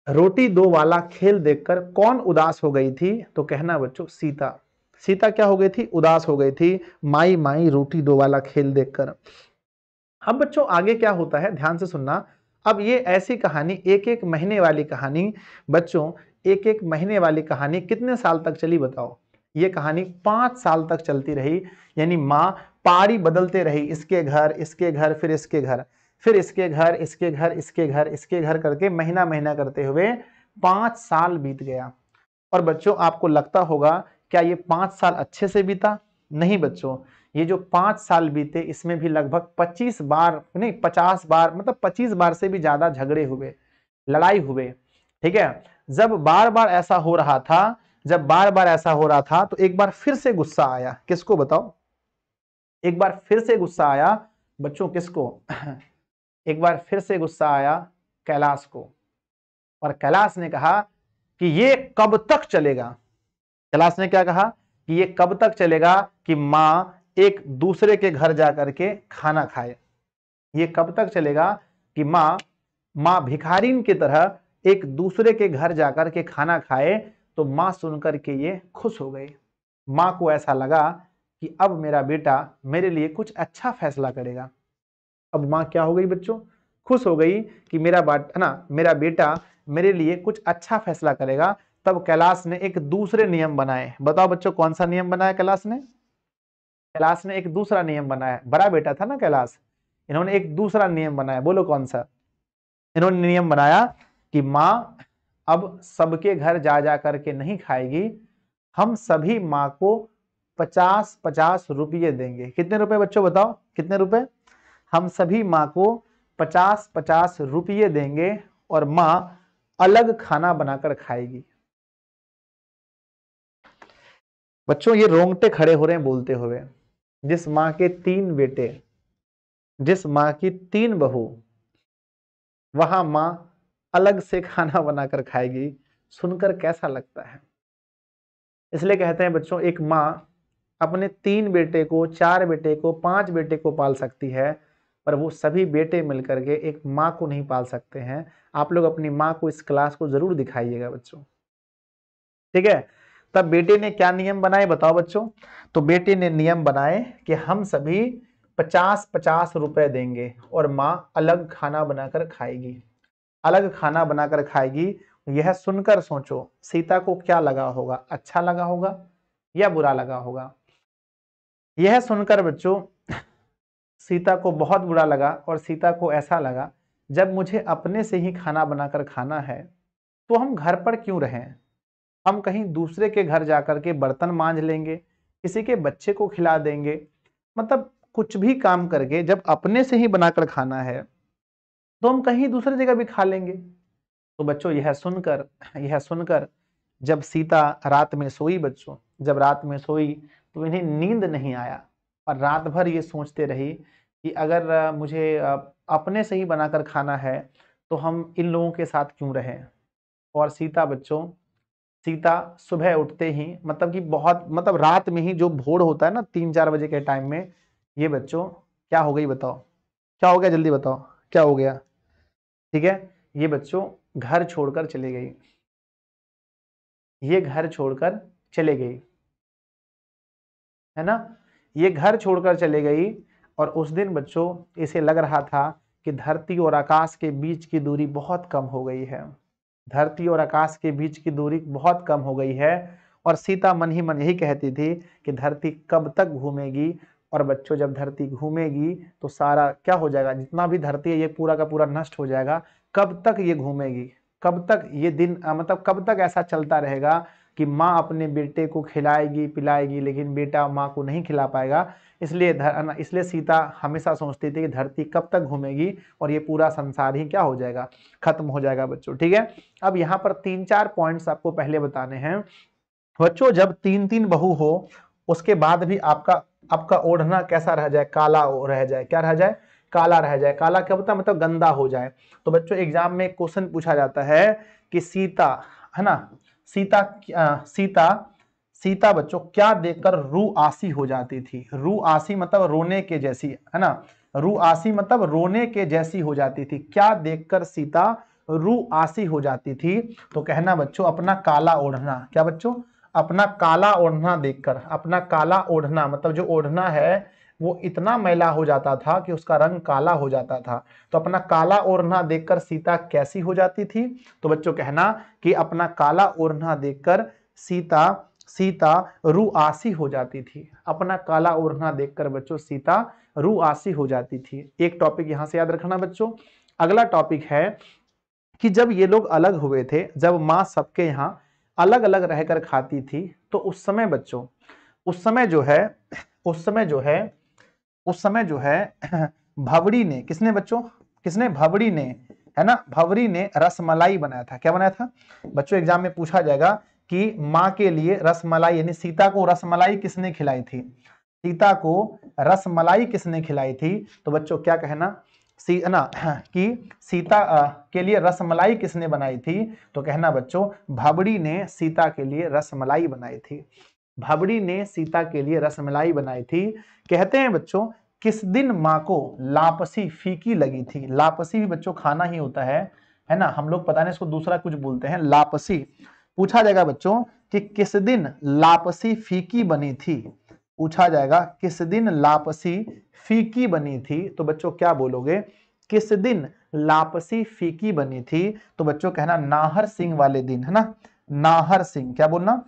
A: रोटी दो वाला खेल देखकर कौन उदास हो गई थी तो कहना बच्चों सीता सीता क्या हो गई थी उदास हो गई थी माई माई रोटी दो वाला खेल देखकर अब बच्चों आगे क्या होता है ध्यान से सुनना अब ये ऐसी कहानी एक एक महीने वाली कहानी बच्चों एक एक महीने वाली कहानी कितने साल तक चली बताओ ये कहानी पांच साल तक चलती रही यानी माँ पारी बदलते रही इसके घर इसके घर फिर इसके घर फिर इसके घर इसके घर इसके घर इसके घर करके महीना महीना करते हुए पांच साल बीत गया और बच्चों आपको लगता होगा क्या ये पांच साल अच्छे से बीता नहीं बच्चों ये जो पांच साल बीते इसमें भी लगभग पच्चीस बार नहीं पचास बार मतलब पच्चीस बार से भी ज़्यादा झगड़े हुए लड़ाई हुए ठीक है जब बार बार ऐसा हो रहा था जब बार बार ऐसा हो रहा था तो एक बार फिर से गुस्सा आया किसको बताओ एक बार फिर से गुस्सा आया बच्चों किसको एक बार फिर से गुस्सा आया कैलाश को और कैलाश ने कहा कि ये कब तक चलेगा कैलाश ने क्या कहा कि ये कब तक चलेगा कि माँ एक दूसरे के घर जा करके खाना खाए ये कब तक चलेगा कि माँ माँ भिखारीन की तरह एक दूसरे के घर जाकर के खाना खाए तो माँ सुनकर के ये खुश हो गई माँ को ऐसा लगा कि अब मेरा बेटा मेरे लिए कुछ अच्छा फैसला करेगा अब माँ क्या हो गई बच्चों खुश हो गई कि मेरा बाट ना मेरा बेटा मेरे लिए कुछ अच्छा फैसला करेगा तब कैलाश ने एक दूसरे नियम बनाए बताओ बच्चों कौन सा नियम बनाया कैलाश ने कैलाश ने एक दूसरा नियम बनाया बड़ा बेटा था ना कैलाश इन्होंने एक दूसरा नियम बनाया बोलो कौन सा इन्होंने नियम बनाया कि माँ अब सबके घर जा जा करके नहीं खाएगी हम सभी माँ को पचास पचास रुपये देंगे कितने रुपए बच्चों बताओ कितने रुपए हम सभी माँ को पचास पचास रुपये देंगे और माँ अलग खाना बनाकर खाएगी बच्चों ये रोंगटे खड़े हो रहे हैं बोलते हुए जिस माँ के तीन बेटे जिस माँ की तीन बहू वहां माँ अलग से खाना बनाकर खाएगी सुनकर कैसा लगता है इसलिए कहते हैं बच्चों एक माँ अपने तीन बेटे को चार बेटे को पांच बेटे को पाल सकती है पर वो सभी बेटे मिलकर के एक माँ को नहीं पाल सकते हैं आप लोग अपनी माँ को इस क्लास को जरूर दिखाइएगा बच्चों ठीक है तब बेटे ने क्या नियम बनाए बताओ बच्चों तो बेटे ने नियम बनाए कि हम सभी पचास पचास रुपए देंगे और माँ अलग खाना बनाकर खाएगी अलग खाना बनाकर खाएगी यह सुनकर सोचो सीता को क्या लगा होगा अच्छा लगा होगा या बुरा लगा होगा यह सुनकर बच्चों सीता को बहुत बुरा लगा और सीता को ऐसा लगा जब मुझे अपने से ही खाना बनाकर खाना है तो हम घर पर क्यों रहें हम कहीं दूसरे के घर जाकर के बर्तन मांझ लेंगे किसी के बच्चे को खिला देंगे मतलब कुछ भी काम करके जब अपने से ही बनाकर खाना है तो हम कहीं दूसरी जगह भी खा लेंगे तो बच्चों यह सुनकर यह सुनकर जब सीता रात में सोई बच्चों जब रात में सोई तो इन्हें नींद नहीं आया और रात भर ये सोचते रही कि अगर मुझे अपने से ही बनाकर खाना है तो हम इन लोगों के साथ क्यों रहें और सीता बच्चों सीता सुबह उठते ही मतलब कि बहुत मतलब रात में ही जो भोर होता है ना तीन चार बजे के टाइम में ये बच्चों क्या हो गई बताओ क्या हो गया जल्दी बताओ क्या हो गया ठीक है ये बच्चों घर छोड़कर चले गई ये घर छोड़कर चले गई है ना ये घर छोड़कर चले गई और उस दिन बच्चों इसे लग रहा था कि धरती और आकाश के बीच की दूरी बहुत कम हो गई है धरती और आकाश के बीच की दूरी बहुत कम हो गई है और सीता मन ही मन यही कहती थी कि धरती कब तक घूमेगी और बच्चों जब धरती घूमेगी तो सारा क्या हो जाएगा जितना भी धरती है ये पूरा का पूरा नष्ट हो जाएगा कब तक ये घूमेगी कब तक ये दिन मतलब कब तक ऐसा चलता रहेगा कि माँ अपने बेटे को खिलाएगी पिलाएगी लेकिन बेटा माँ को नहीं खिला पाएगा इसलिए इसलिए सीता हमेशा सोचती थी कि धरती कब तक घूमेगी और ये पूरा संसार ही क्या हो जाएगा खत्म हो जाएगा बच्चों ठीक है अब यहाँ पर तीन चार पॉइंट्स आपको पहले बताने हैं बच्चों जब तीन तीन बहू हो उसके बाद भी आपका आपका ओढ़ना कैसा रह जाए काला रह जाए क्या रह जाए काला रह जाए काला क्या होता है मतलब गंदा हो जाए तो बच्चों एग्जाम में क्वेश्चन पूछा जाता है कि सीता है ना सीता आ, सीता सीता बच्चों क्या देखकर रू आसी हो जाती थी रू आसी मतलब रोने के जैसी है ना रू आसी मतलब रोने के जैसी हो जाती थी क्या देखकर सीता रू आसी हो जाती थी तो कहना बच्चों अपना काला ओढ़ना क्या बच्चों अपना काला ओढ़ना देखकर अपना काला ओढ़ना मतलब जो ओढ़ना है वो इतना मैला हो जाता था कि उसका रंग काला हो जाता था तो अपना काला ओढ़ना देखकर सीता कैसी हो जाती थी तो बच्चों कहना कि अपना काला ओढ़ना देखकर सीता सीता आसी हो जाती थी अपना काला ओढ़ना देखकर बच्चों सीता आसी हो जाती थी एक टॉपिक यहां से याद रखना बच्चों अगला टॉपिक है कि जब ये लोग अलग हुए थे जब माँ सबके यहाँ अलग अलग रहकर खाती थी तो उस समय बच्चों उस समय जो है उस समय जो है उस समय जो है भवरी ने किसने बच्चों किसने भवरी ने है ना भवरी ने रसमलाई बनाया था क्या बनाया था बच्चों एग्जाम में पूछा जाएगा कि माँ के लिए रसमलाई यानी सीता को रसमलाई किसने खिलाई थी सीता को रसमलाई किसने खिलाई थी तो बच्चों क्या कहना सी ना कि सीता के लिए रसमलाई किसने बनाई थी तो कहना बच्चों भाबड़ी ने सीता के लिए रसमलाई बनाई थी भाबड़ी ने सीता के लिए रसमलाई बनाई थी कहते हैं बच्चों किस दिन माँ को लापसी फीकी लगी थी लापसी भी बच्चों खाना ही होता है है ना हम लोग पता नहीं इसको दूसरा कुछ बोलते हैं लापसी पूछा जाएगा बच्चों कि किस दिन लापसी फीकी बनी थी पूछा जाएगा किस दिन लापसी फीकी बनी थी तो बच्चों क्या बोलोगे किस दिन लापसी फीकी बनी थी तो बच्चों कहना नाहर सिंह वाले दिन है ना नाहर सिंह क्या बोलना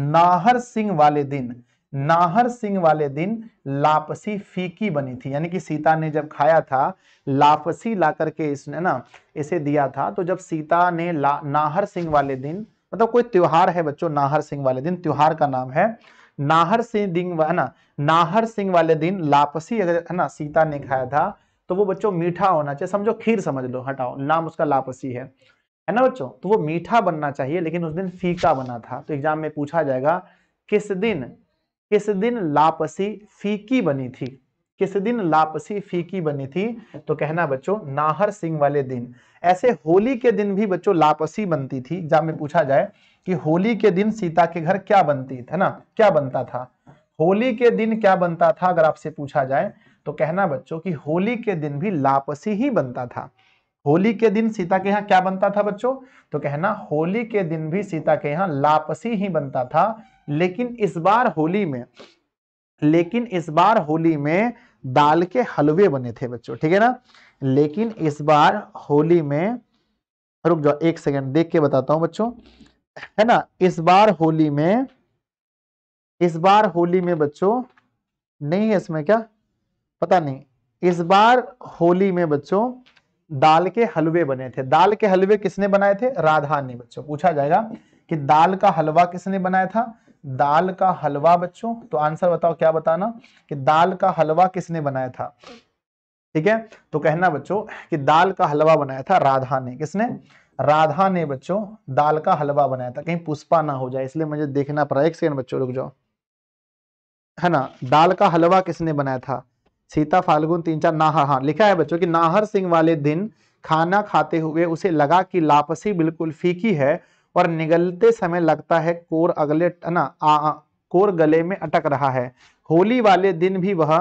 A: नाहर सिंह वाले दिन नाहर सिंह वाले दिन लापसी फीकी बनी थी यानी कि सीता ने जब खाया था लापसी ला करके इसने ना इसे दिया था तो जब सीता ने नाहर सिंह वाले दिन मतलब कोई त्योहार है बच्चों नाहर सिंह वाले दिन त्योहार का नाम है नाहर सिंह दिन है ना नाहर सिंह वाले दिन लापसी अगर है ना सीता ने खाया था तो वो बच्चों मीठा होना चाहिए समझो खीर समझ लो हटाओ नाम उसका लापसी है है ना बच्चों तो वो मीठा बनना चाहिए लेकिन उस दिन फीका बना था तो एग्जाम में पूछा जाएगा किस दिन किस दिन लापसी फीकी बनी थी किस दिन लापसी फीकी बनी थी तो कहना बच्चों नाहर सिंह वाले दिन ऐसे होली के दिन भी बच्चों लापसी बनती थी एग्जाम में पूछा जाए कि होली के दिन सीता के घर क्या बनती है ना क्या बनता था होली के दिन क्या बनता था अगर आपसे पूछा जाए तो कहना बच्चों कि होली के दिन भी लापसी ही बनता था होली के दिन सीता के यहाँ क्या बनता था बच्चों तो कहना होली के दिन भी सीता के यहाँ लापसी ही बनता था लेकिन इस बार होली में लेकिन इस बार होली में दाल के हलवे बने थे बच्चों ठीक है ना लेकिन इस बार होली में रुक जाओ एक सेकंड देख के बताता हूं बच्चों है ना इस बार होली में इस बार होली में बच्चों नहीं है इसमें क्या पता नहीं इस बार होली में बच्चों दाल के हलवे बने थे दाल के हलवे किसने बनाए थे राधा ने बच्चों पूछा जाएगा कि दाल का हलवा किसने बनाया था दाल का हलवा बच्चों तो आंसर बताओ क्या बताना कि दाल का हलवा किसने बनाया था ठीक है तो कहना बच्चों कि दाल का हलवा बनाया था राधा ने किसने राधा ने बच्चों दाल का हलवा बनाया था कहीं पुष्पा ना हो जाए इसलिए मुझे देखना पड़ा एक सेकंड बच्चों रुक जाओ है ना दाल का हलवा किसने बनाया था सीता फाल्गुन तीन चार नाहर हाँ लिखा है बच्चों कि नाहर सिंह वाले दिन खाना खाते हुए उसे लगा कि लापसी बिल्कुल फीकी है और निगलते समय लगता है कोर अगले है ना आ, आ, कोर गले में अटक रहा है होली वाले दिन भी वह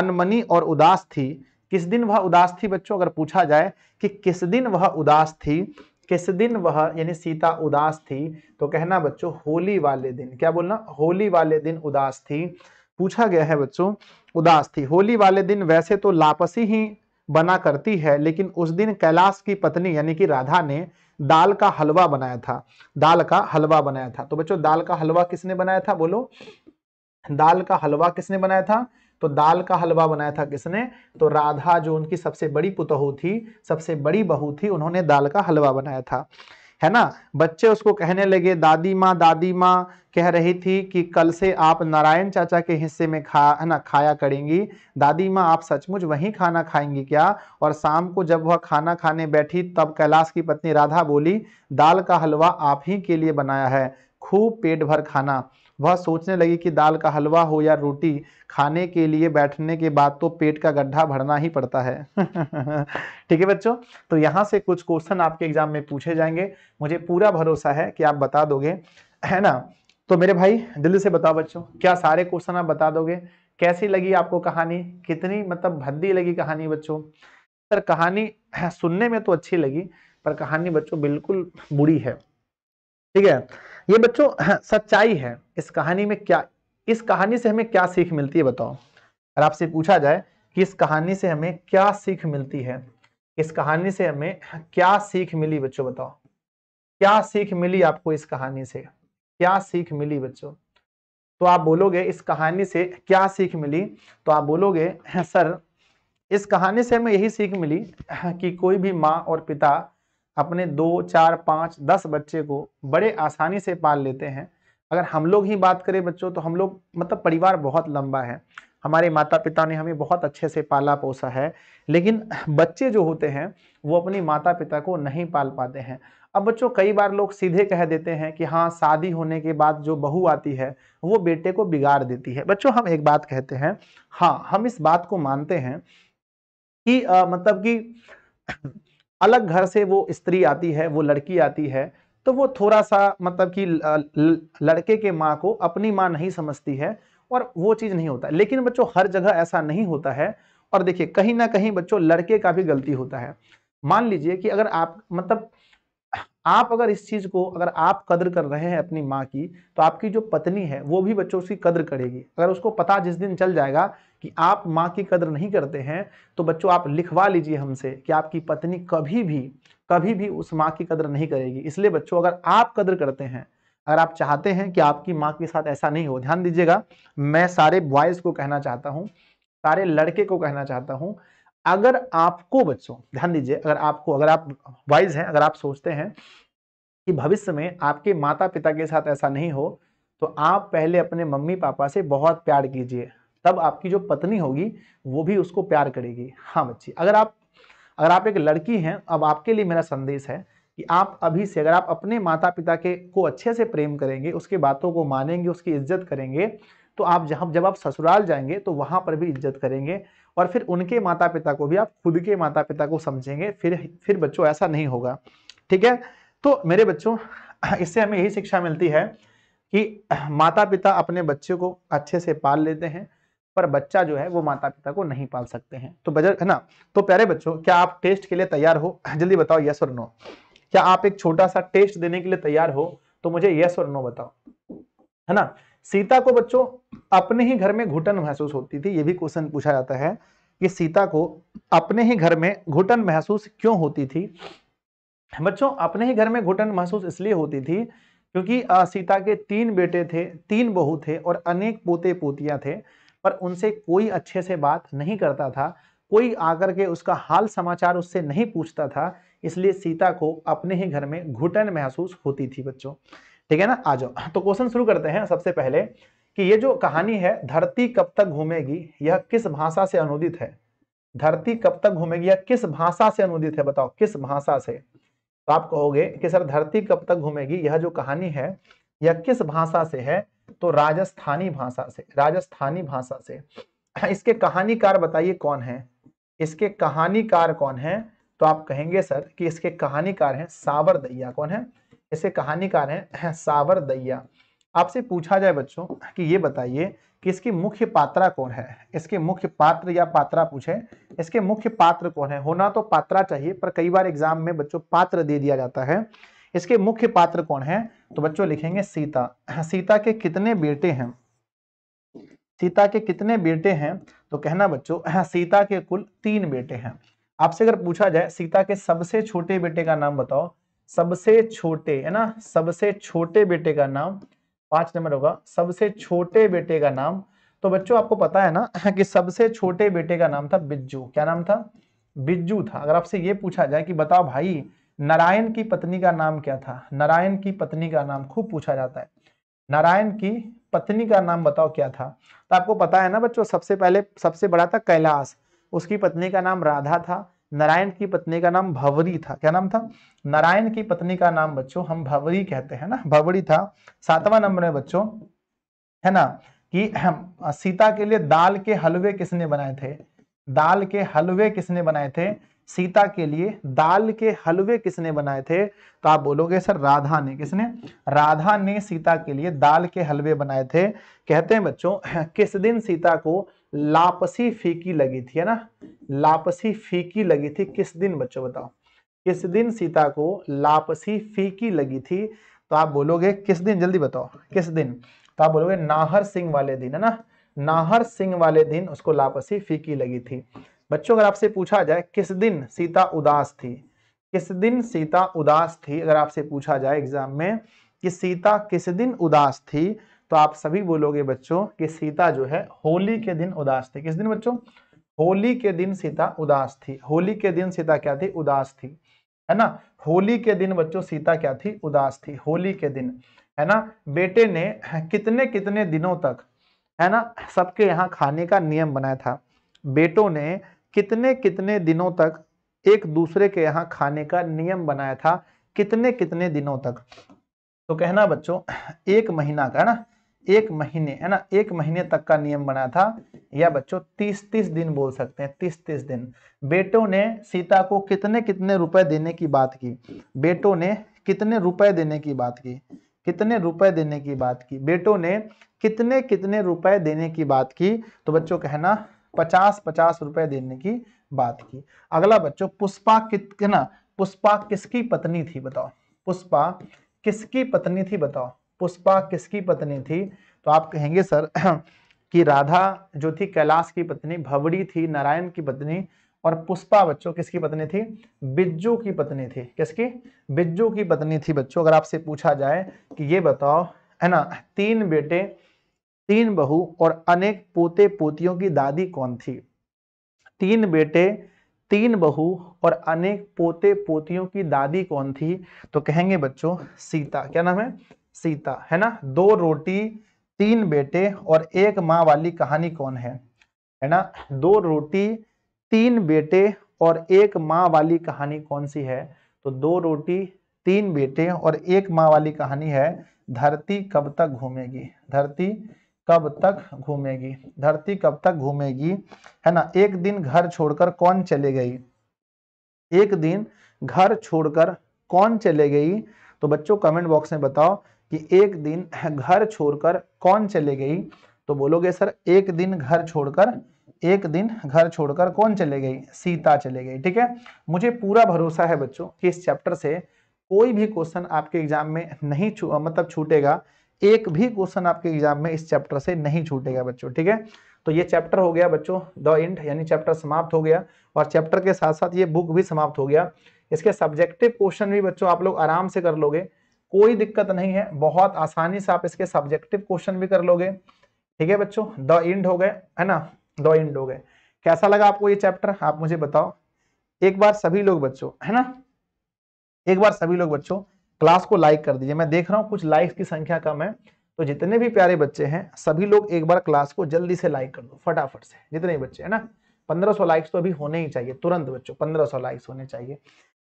A: अनमनी और उदास थी किस दिन वह उदास थी बच्चों अगर पूछा जाए कि किस दिन वह उदास थी किस दिन वह यानी सीता उदास थी तो कहना बच्चों होली वाले दिन क्या बोलना होली वाले दिन उदास थी पूछा गया है बच्चों उदास थी होली वाले दिन वैसे तो लापसी ही बना करती है लेकिन उस दिन कैलाश की पत्नी यानी कि राधा ने दाल का हलवा बनाया था दाल का हलवा बनाया था तो बच्चों दाल का हलवा किसने बनाया था बोलो दाल का हलवा किसने बनाया था तो दाल का हलवा बनाया था किसने तो राधा जो उनकी सबसे बड़ी पुतहू थी सबसे बड़ी बहू थी उन्होंने दाल का हलवा बनाया था है ना बच्चे उसको कहने लगे दादी माँ दादी माँ कह रही थी कि कल से आप नारायण चाचा के हिस्से में खा है ना खाया करेंगी दादी माँ आप सचमुच वहीं खाना खाएंगी क्या और शाम को जब वह खाना खाने बैठी तब कैलाश की पत्नी राधा बोली दाल का हलवा आप ही के लिए बनाया है खूब पेट भर खाना वह सोचने लगी कि दाल का हलवा हो या रोटी खाने के लिए बैठने के बाद तो पेट का गड्ढा भरना ही पड़ता है ठीक है बच्चों तो यहाँ से कुछ क्वेश्चन आपके एग्जाम में पूछे जाएंगे मुझे पूरा भरोसा है कि आप बता दोगे है ना तो मेरे भाई दिल से बताओ बच्चों क्या सारे क्वेश्चन आप बता दोगे कैसी लगी आपको कहानी कितनी मतलब भद्दी लगी कहानी बच्चों सर कहानी सुनने में तो अच्छी लगी पर कहानी बच्चों बिल्कुल बुरी है ठीक है ये बच्चों हाँ, सच्चाई है इस कहानी में क्या इस कहानी से हमें क्या सीख मिलती है बताओ अगर आपसे पूछा जाए कि इस कहानी से हमें क्या सीख मिलती है इस कहानी से हमें क्या सीख मिली बच्चों बताओ क्या सीख मिली आपको इस कहानी से क्या सीख मिली बच्चों तो आप बोलोगे इस कहानी से क्या सीख मिली तो आप बोलोगे हाँ, सर इस कहानी से हमें यही सीख मिली हाँ, कि कोई भी माँ और पिता अपने दो चार पाँच दस बच्चे को बड़े आसानी से पाल लेते हैं अगर हम लोग ही बात करें बच्चों तो हम लोग मतलब परिवार बहुत लंबा है हमारे माता पिता ने हमें बहुत अच्छे से पाला पोसा है लेकिन बच्चे जो होते हैं वो अपने माता पिता को नहीं पाल पाते हैं अब बच्चों कई बार लोग सीधे कह देते हैं कि हाँ शादी होने के बाद जो बहू आती है वो बेटे को बिगाड़ देती है बच्चों हम एक बात कहते हैं हाँ हम इस बात को मानते हैं कि आ, मतलब कि अलग घर से वो स्त्री आती है वो लड़की आती है तो वो थोड़ा सा मतलब कि लड़के के माँ को अपनी माँ नहीं समझती है और वो चीज़ नहीं होता लेकिन बच्चों हर जगह ऐसा नहीं होता है और देखिए कहीं ना कहीं बच्चों लड़के का भी गलती होता है मान लीजिए कि अगर आप मतलब आप अगर इस चीज को अगर आप कदर कर रहे हैं अपनी माँ की तो आपकी जो पत्नी है वो भी बच्चों की कदर करेगी अगर उसको पता जिस दिन चल जाएगा कि आप माँ की कदर नहीं करते हैं तो बच्चों आप लिखवा लीजिए हमसे कि आपकी पत्नी कभी भी कभी भी उस माँ की कदर नहीं करेगी इसलिए बच्चों अगर आप कदर करते हैं अगर आप चाहते हैं कि आपकी माँ के साथ ऐसा नहीं हो ध्यान दीजिएगा मैं सारे बॉयज़ को कहना चाहता हूँ सारे लड़के को कहना चाहता हूँ अगर आपको बच्चों ध्यान दीजिए अगर आपको अगर आप वाइज हैं अगर आप सोचते हैं कि भविष्य में आपके माता पिता के साथ ऐसा नहीं हो तो आप पहले अपने मम्मी पापा से बहुत प्यार कीजिए तब आपकी जो पत्नी होगी वो भी उसको प्यार करेगी हाँ बच्ची अगर आप अगर आप एक लड़की हैं अब आपके लिए मेरा संदेश है कि आप अभी से अगर आप अपने माता पिता के को अच्छे से प्रेम करेंगे उसके बातों को मानेंगे उसकी इज्जत करेंगे तो आप जहाँ जब आप ससुराल जाएंगे तो वहाँ पर भी इज्जत करेंगे और फिर उनके माता पिता को भी आप खुद के माता पिता को समझेंगे फिर फिर बच्चों ऐसा नहीं होगा ठीक है तो मेरे बच्चों इससे हमें यही शिक्षा मिलती है कि माता पिता अपने बच्चे को अच्छे से पाल लेते हैं पर बच्चा जो है वो माता पिता को नहीं पाल सकते हैं तो बजर है ना तो प्यारे बच्चों क्या आप टेस्ट के लिए तैयार हो जल्दी बताओ यस और नो क्या आप एक छोटा सा टेस्ट देने के लिए तैयार हो तो मुझे यस और नो बताओ है ना सीता को बच्चों अपने ही घर में घुटन महसूस होती थी ये भी क्वेश्चन पूछा जाता है कि सीता को अपने ही घर में घुटन महसूस क्यों होती थी बच्चों अपने ही घर में घुटन महसूस इसलिए होती थी क्योंकि सीता के तीन बेटे थे तीन बहू थे और अनेक पोते पोतियां थे पर उनसे कोई अच्छे से बात नहीं करता था कोई आकर के उसका हाल समाचार उससे नहीं पूछता था इसलिए सीता को अपने ही घर में घुटन महसूस होती थी बच्चों ठीक है ना आ जाओ तो क्वेश्चन शुरू करते हैं सबसे पहले कि ये जो कहानी है धरती कब तक घूमेगी यह किस भाषा से अनुदित है धरती कब तक घूमेगी यह किस भाषा से अनुदित है बताओ किस भाषा से तो आप कहोगे कि सर धरती कब तक घूमेगी यह जो कहानी है यह किस भाषा से है तो राजस्थानी भाषा से राजस्थानी भाषा से इसके कहानीकार बताइए कौन है इसके कहानीकार कौन है तो आप कहेंगे सर कि इसके कहानीकार हैं सावर दैया कौन है ऐसे कहानीकार हैं सावर दैया आपसे पूछा जाए बच्चों कि ये बताइए कि इसकी मुख्य पात्रा कौन है इसके मुख्य पात्र या पात्रा पूछे इसके मुख्य पात्र कौन है होना तो पात्रा चाहिए पर कई बार एग्जाम में बच्चों पात्र दे दिया जाता है इसके मुख्य पात्र कौन है तो बच्चों लिखेंगे सीता सीता के कितने बेटे हैं सीता के कितने बेटे हैं तो कहना बच्चों सीता के कुल तीन बेटे हैं आपसे अगर पूछा जाए सीता के सबसे छोटे बेटे का नाम बताओ सबसे छोटे है ना सबसे छोटे बेटे का नाम पांच नंबर होगा सबसे छोटे बेटे का नाम तो बच्चों आपको पता है ना कि सबसे छोटे बेटे का नाम था बिज्जू क्या नाम था बिज्जू था अगर आपसे ये पूछा जाए कि बताओ भाई नारायण की पत्नी का नाम क्या था नारायण की पत्नी का नाम खूब पूछा जाता है नारायण की पत्नी का नाम बताओ क्या था तो आपको पता है ना बच्चों सबसे पहले सबसे बड़ा था कैलाश उसकी पत्नी का नाम राधा था नारायण की पत्नी का नाम भवरी था क्या नाम था नारायण की पत्नी का नाम बच्चों हम भवरी कहते हैं ना भवरी था सातवां नंबर है बच्चों है ना कि हम सीता के लिए दाल के हलवे किसने बनाए थे दाल के हलवे किसने बनाए थे सीता के लिए दाल के हलवे किसने बनाए थे तो आप बोलोगे सर राधा ने किसने राधा ने सीता के लिए दाल के हलवे बनाए थे कहते हैं बच्चों किस दिन सीता को लापसी फीकी लगी थी है ना लापसी फीकी लगी थी किस दिन बच्चों बताओ किस दिन सीता को लापसी फीकी लगी थी तो आप बोलोगे किस दिन जल्दी बताओ किस दिन तो आप बोलोगे नाहर सिंह वाले दिन है ना नाहर सिंह वाले दिन उसको लापसी फीकी लगी थी बच्चों अगर आपसे पूछा जाए किस दिन सीता उदास थी किस दिन सीता उदास थी अगर आपसे पूछा जाए एग्जाम में कि सीता किस दिन उदास थी तो आप सभी बोलोगे बच्चों कि सीता जो है होली के दिन उदास थी किस दिन बच्चों होली के दिन सीता उदास थी होली के दिन सीता क्या थी उदास थी है ना होली के दिन बच्चों सीता क्या थी उदास थी होली के दिन है ना बेटे ने कितने कितने दिनों तक है ना सबके यहाँ खाने का नियम बनाया था बेटों ने कितने कितने दिनों तक एक दूसरे के यहाँ खाने का नियम बनाया था कितने कितने दिनों तक तो कहना बच्चों एक महीना का ना एक महीने है ना एक महीने तक का नियम बना था या बच्चों तीस तीस दिन बोल सकते हैं तीस तीस दिन बेटों ने सीता को कितने कितने रुपए देने की बात की बेटों ने कितने रुपए देने की बात की कितने रुपए देने की बात की बेटों ने कितने कितने रुपए देने की बात की तो बच्चों कहना पचास पचास रुपए देने की बात की अगला बच्चों पुष्पा कित ना पुष्पा किसकी पत्नी थी बताओ पुष्पा किसकी पत्नी थी बताओ पुष्पा किसकी पत्नी थी तो आप कहेंगे सर कि राधा जो थी कैलाश की पत्नी भवड़ी थी नारायण की पत्नी और पुष्पा बच्चों किसकी पत्नी थी बिज्जू की पत्नी थी किसकी बिज्जू की पत्नी थी बच्चों अगर आपसे पूछा जाए कि ये बताओ है ना तीन बेटे तीन बहू और अनेक पोते पोतियों की दादी कौन थी तीन बेटे तीन बहू और अनेक पोते पोतियों की दादी कौन थी तो कहेंगे बच्चों सीता क्या नाम है सीता है ना दो रोटी तीन बेटे और एक माँ वाली कहानी कौन है है ना दो रोटी तीन बेटे और एक माँ वाली कहानी कौन सी है तो दो रोटी तीन बेटे और एक माँ वाली कहानी है धरती कब तक घूमेगी धरती कब तक घूमेगी धरती कब तक घूमेगी है ना एक दिन घर छोड़कर कौन चले गई एक दिन घर छोड़कर कौन चले गई तो बच्चों कमेंट बॉक्स में बताओ कि एक दिन घर छोड़कर कौन चले गई तो बोलोगे सर एक दिन घर छोड़कर एक दिन घर छोड़कर कौन चले गई सीता चले गई ठीक है मुझे पूरा भरोसा है बच्चों कि इस चैप्टर से कोई भी क्वेश्चन आपके एग्जाम में नहीं छू मतलब छूटेगा एक भी क्वेश्चन आपके एग्जाम में इस चैप्टर से नहीं छूटेगा बच्चों ठीक है तो ये चैप्टर हो गया बच्चों द इंड यानी चैप्टर समाप्त हो गया और चैप्टर के साथ साथ ये बुक भी समाप्त हो गया इसके सब्जेक्टिव क्वेश्चन भी बच्चों आप लोग आराम से कर लोगे कोई दिक्कत नहीं है बहुत आसानी से आप इसके सब्जेक्टिव क्वेश्चन भी कर लोगे ठीक है बच्चों द इंड हो गए है ना द इंड हो गए कैसा लगा आपको ये चैप्टर आप मुझे बताओ एक बार सभी लोग बच्चों है ना एक बार सभी लोग बच्चों क्लास को लाइक कर दीजिए मैं देख रहा हूँ कुछ लाइक्स की संख्या कम है तो जितने भी प्यारे बच्चे हैं सभी लोग एक बार क्लास को जल्दी से लाइक कर दो फटाफट से जितने भी बच्चे है ना 1500 लाइक्स तो अभी होने ही चाहिए तुरंत बच्चों 1500 लाइक्स होने चाहिए